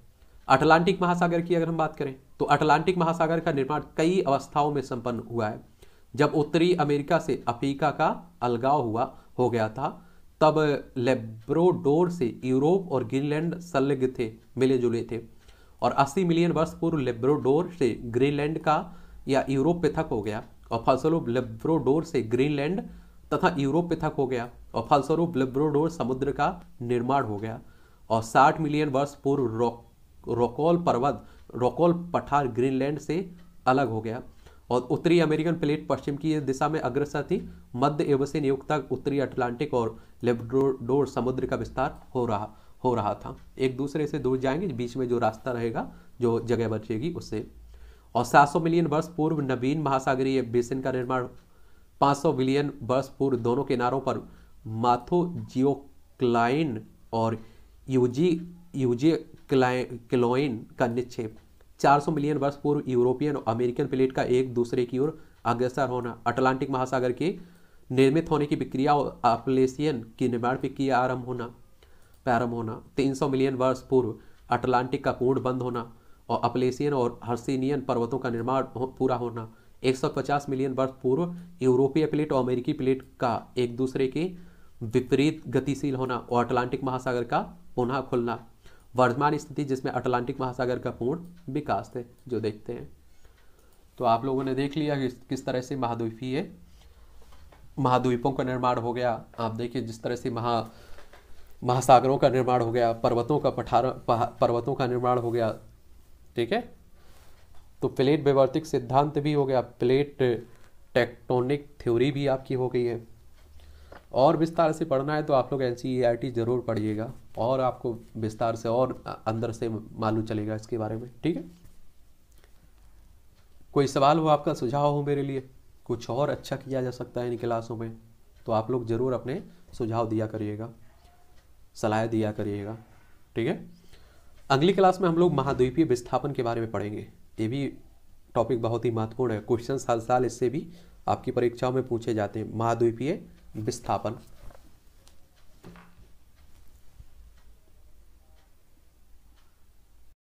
अटलांटिक महासागर की अगर हम बात करें तो अटलांटिक महासागर का निर्माण कई अवस्थाओं में संपन्न हुआ है जब उत्तरी अमेरिका से अफ्रीका का अलगाव हुआ हो गया था तब लेब्रोडोर से यूरोप और ग्रीनलैंड संलग्न थे मिले जुले थे और 80 मिलियन वर्ष पूर्व लेब्रोडोर से ग्रीनलैंड का या यूरोप पृथक हो गया और फलस्वरूप लेब्रोडोर से ग्रीनलैंड तथा यूरोप पृथक हो गया और फलस्वरूप लेब्रोडोर समुद्र का निर्माण हो गया और 60 मिलियन वर्ष पूर्व रोकोल रोकॉल पर्वत रोकॉल पठार ग्रीनलैंड से अलग हो गया और उत्तरी अमेरिकन प्लेट पश्चिम की दिशा में अग्रसर थी मध्य एवं से नियुक्त तक उत्तरी अटलांटिक और लेब्रोडोर समुद्र का विस्तार हो रहा हो रहा था एक दूसरे से दूर जाएंगे बीच में जो रास्ता रहेगा जो जगह बचेगी उससे और 700 मिलियन वर्ष पूर्व नवीन महासागरीय बेसिन का निर्माण 500 मिलियन वर्ष पूर्व दोनों किनारों पर माथो जियोक्लाइन और यूजी यूजी क्लोइन का निक्षेप 400 मिलियन वर्ष पूर्व यूरोपियन और अमेरिकन प्लेट का एक दूसरे की ओर अग्रसर होना अटलांटिक महासागर के निर्मित होने की प्रक्रिया और अपलेसियन की निर्माण प्रक्रिया आरंभ होना प्रारंभ होना 300 मिलियन वर्ष पूर्व अटलांटिक का पूर्ण बंद होना और अपलेसियन और हर्सिनियन पर्वतों का निर्माण पूरा होना 150 मिलियन वर्ष पूर्व यूरोपीय प्लेट और अमेरिकी प्लेट का एक दूसरे के विपरीत गतिशील होना और अटलांटिक महासागर का पुनः खुलना वर्तमान स्थिति जिसमें अटलांटिक महासागर का पूर्ण विकास है जो देखते हैं तो आप लोगों ने देख लिया कि किस तरह से महाद्वीपीय महाद्वीपों का निर्माण हो गया आप देखिए जिस तरह से महा महासागरों का निर्माण हो गया पर्वतों का पठार पर्वतों का निर्माण हो गया ठीक है तो प्लेट व्यवर्तिक सिद्धांत भी हो गया प्लेट टेक्टोनिक थ्योरी भी आपकी हो गई है और विस्तार से पढ़ना है तो आप लोग एन e ज़रूर पढ़िएगा और आपको विस्तार से और अंदर से मालूम चलेगा इसके बारे में ठीक है कोई सवाल हो आपका सुझाव हो मेरे लिए कुछ और अच्छा किया जा सकता है इन क्लासों में तो आप लोग ज़रूर अपने सुझाव दिया करिएगा सलाह दिया करिएगा ठीक है अगली क्लास में हम लोग महाद्वीपीय विस्थापन के बारे में पढ़ेंगे ये भी टॉपिक बहुत ही महत्वपूर्ण है क्वेश्चन हर साल इससे भी आपकी परीक्षाओं में पूछे जाते हैं महाद्वीपीय विस्थापन